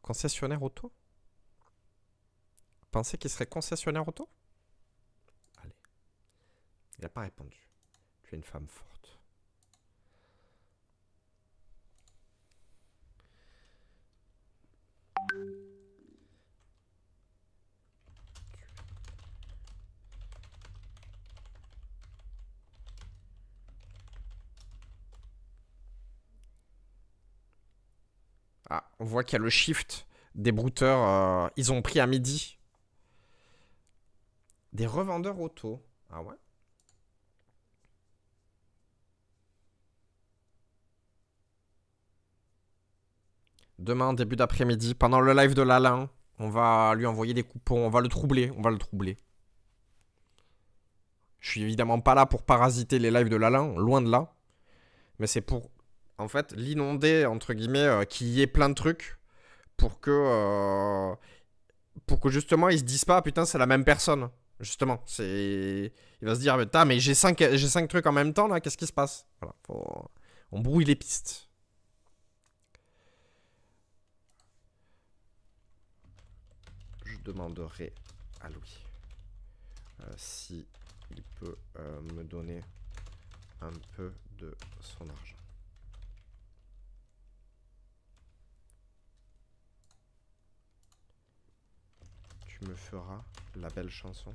Concessionnaire auto Pensez qu'il serait concessionnaire auto Allez. Il n'a pas répondu. Tu es une femme forte. Ah, on voit qu'il y a le shift des brouteurs. Euh, ils ont pris à midi. Des revendeurs auto. Ah ouais Demain, début d'après-midi, pendant le live de Lalin, on va lui envoyer des coupons, on va le troubler, on va le troubler. Je suis évidemment pas là pour parasiter les lives de Lalin, loin de là. Mais c'est pour, en fait, l'inonder, entre guillemets, euh, qu'il y ait plein de trucs pour que. Euh, pour que justement, ils se disent pas, putain, c'est la même personne. Justement, c'est. Il va se dire, ah, mais, mais j'ai 5 cinq, cinq trucs en même temps, là, qu'est-ce qui se passe on brouille les pistes. demanderai à Louis s'il euh, si il peut euh, me donner un peu de son argent. Tu me feras la belle chanson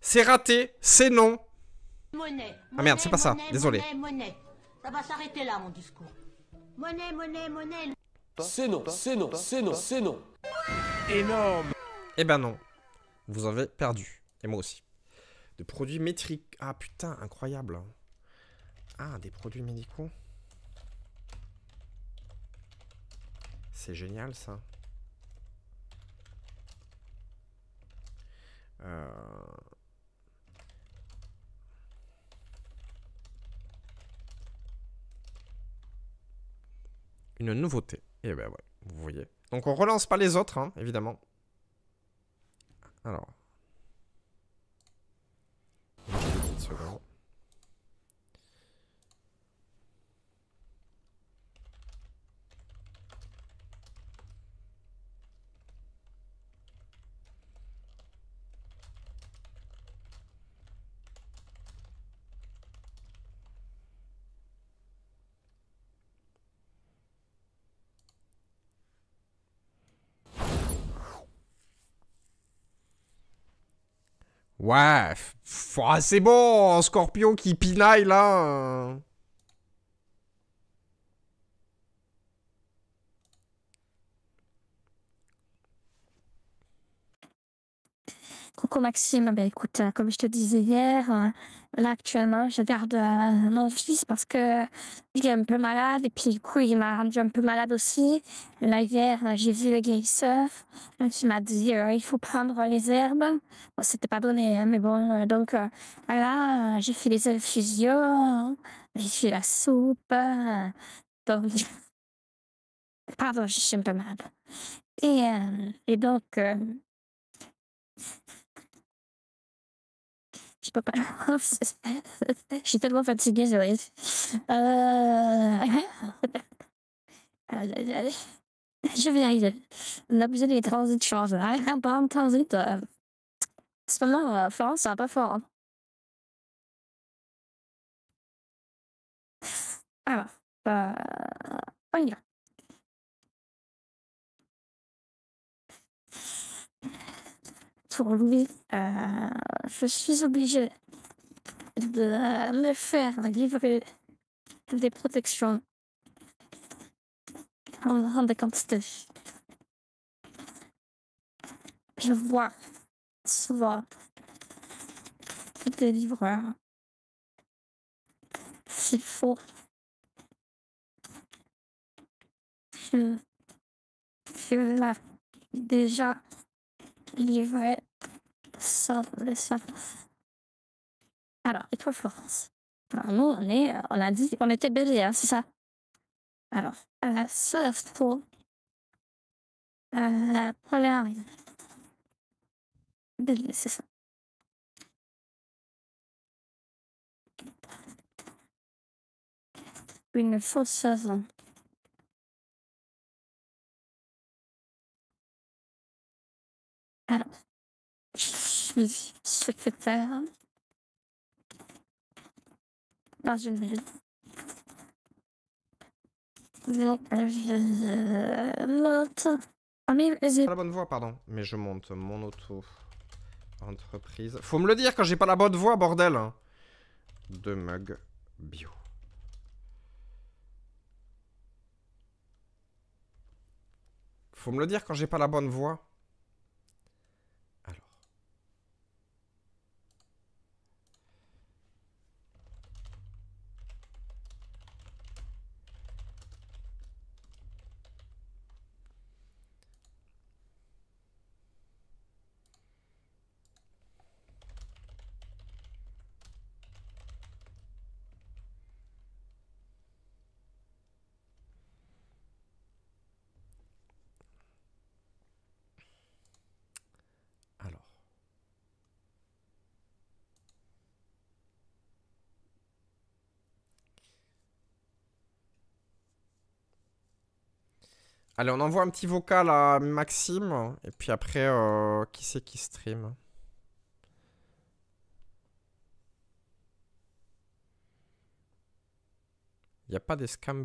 C'est raté, c'est non. Monnaie, ah merde, c'est pas ça, désolé. Monnaie, ça va s'arrêter là, mon discours. Monnaie, monnaie, monnaie. C'est non, c'est non, c'est non, c'est non. Énorme. Eh ben non. Vous avez perdu. Et moi aussi. De produits métriques. Ah putain, incroyable. Hein. Ah, des produits médicaux. C'est génial ça. Euh... une nouveauté. Et eh ben ouais, vous voyez. Donc on relance pas les autres, hein, évidemment. Alors. Ouais, ah, c'est bon, Scorpion qui pinaille là. Coucou Maxime, bah, écoute, euh, comme je te disais hier, euh, Là, actuellement, je garde euh, mon fils parce que il est un peu malade et puis du coup, il m'a rendu un peu malade aussi. Là, hier, euh, j'ai vu le guérisseur Il m'a dit euh, il faut prendre les herbes. Bon, c'était pas donné, hein, mais bon. donc voilà, j'ai fait les infusions, j'ai fait la soupe. donc, pardon, je suis un peu malade. Et, et donc, je suis tellement fatiguée, je euh... Je vais arriver. L'objet des transits change. Un bon transit. Euh... Cependant, euh, Florence, c'est un peu fort. Hein. Alors, ah, bah, euh, on y va. pour lui, euh, je suis obligé de me faire livrer des protections en grande quantité. Je vois souvent des livreurs s'il faut je, je déjà livrer ça, ça. Alors, et toi Florence. Alors, nous, on est, euh, on a dit, qu'on était bélier, hein, c'est ça? Alors, euh, ça, c'est pour euh, la première c'est ça. Une fausse saison. je suis secrétaire je la bonne voix, pardon. Mais je monte mon auto. Entreprise. Faut me le dire quand j'ai pas la bonne voix, bordel. Hein. De mug bio. Faut me le dire quand j'ai pas la bonne voix. Allez, on envoie un petit vocal à Maxime. Et puis après, euh, qui c'est qui stream Il n'y a pas des scam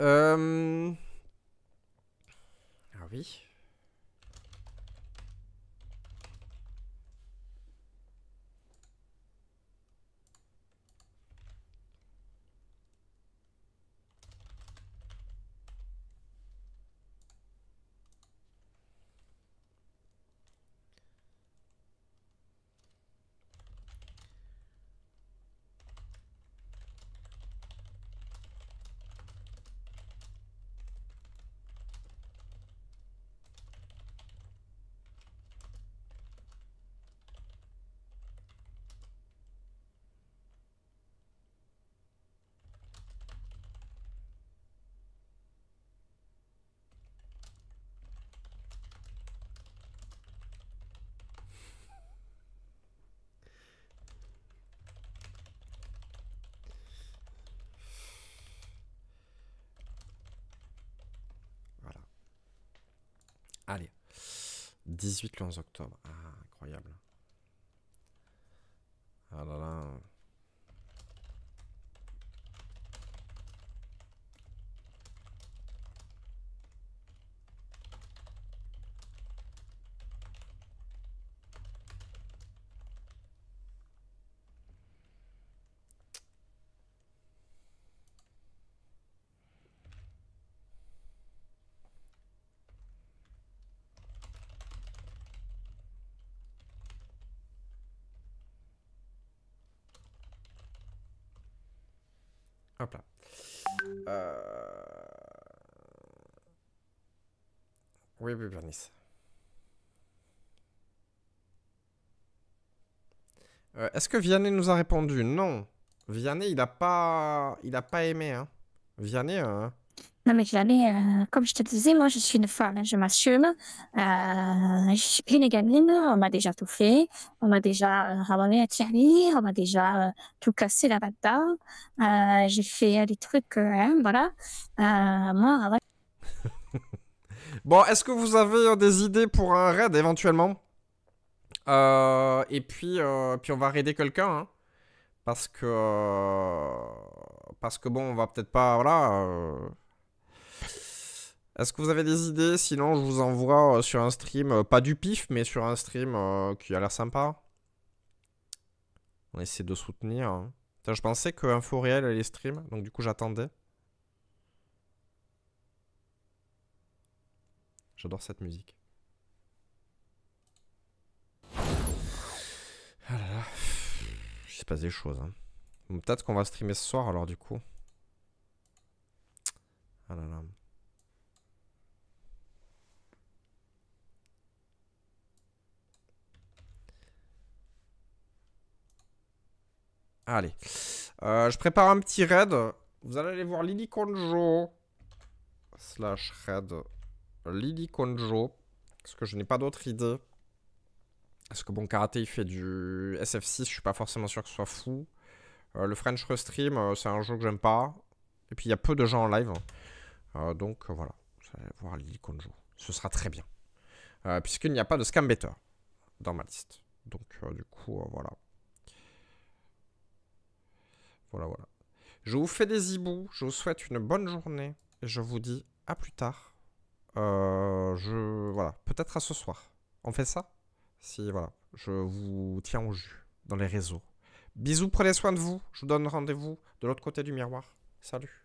Euh... Ah oui. Allez. 18 le 11 octobre. Ah, incroyable. Ah là là. Euh... Oui, oui, Nice. Est-ce que Vianney nous a répondu Non. Vianney, il n'a pas, il n'a pas aimé. Hein. Vianney, hein. Non, mais jamais, euh, comme je te disais, moi, je suis une femme, hein, je m'assume. Euh, je suis une gamine, on m'a déjà tout fait, on m'a déjà euh, ramené à Thierry, on m'a déjà euh, tout cassé là bas j'ai fait des trucs, hein, voilà. moi, bon, est-ce que vous avez des idées pour un raid éventuellement Et puis, puis on va raider quelqu'un, hein, parce que parce que bon, on va peut-être pas, voilà est-ce que vous avez des idées Sinon, je vous envoie euh, sur un stream, euh, pas du pif, mais sur un stream euh, qui a l'air sympa. On essaie de soutenir. Hein. je pensais que Info Réel allait stream, donc du coup, j'attendais. J'adore cette musique. Ah là là. Il se passe des choses. Hein. Peut-être qu'on va streamer ce soir alors du coup. Ah là là. Allez. Euh, je prépare un petit raid. Vous allez aller voir Lily Conjo. Slash raid. Lily Conjo. Parce que je n'ai pas d'autre idée. Parce que bon, karaté, il fait du SF6. Je suis pas forcément sûr que ce soit fou. Euh, le French Restream, euh, c'est un jeu que j'aime pas. Et puis, il y a peu de gens en live. donc, voilà. Vous allez voir Lily Conjo. Ce sera très bien. Puisqu'il n'y a pas de scam better dans ma liste. Donc, du coup, voilà. Voilà, voilà. Je vous fais des hiboux, je vous souhaite une bonne journée, et je vous dis à plus tard. Euh, je... Voilà, peut-être à ce soir. On fait ça Si, voilà. Je vous tiens au jus dans les réseaux. Bisous, prenez soin de vous. Je vous donne rendez-vous de l'autre côté du miroir. Salut.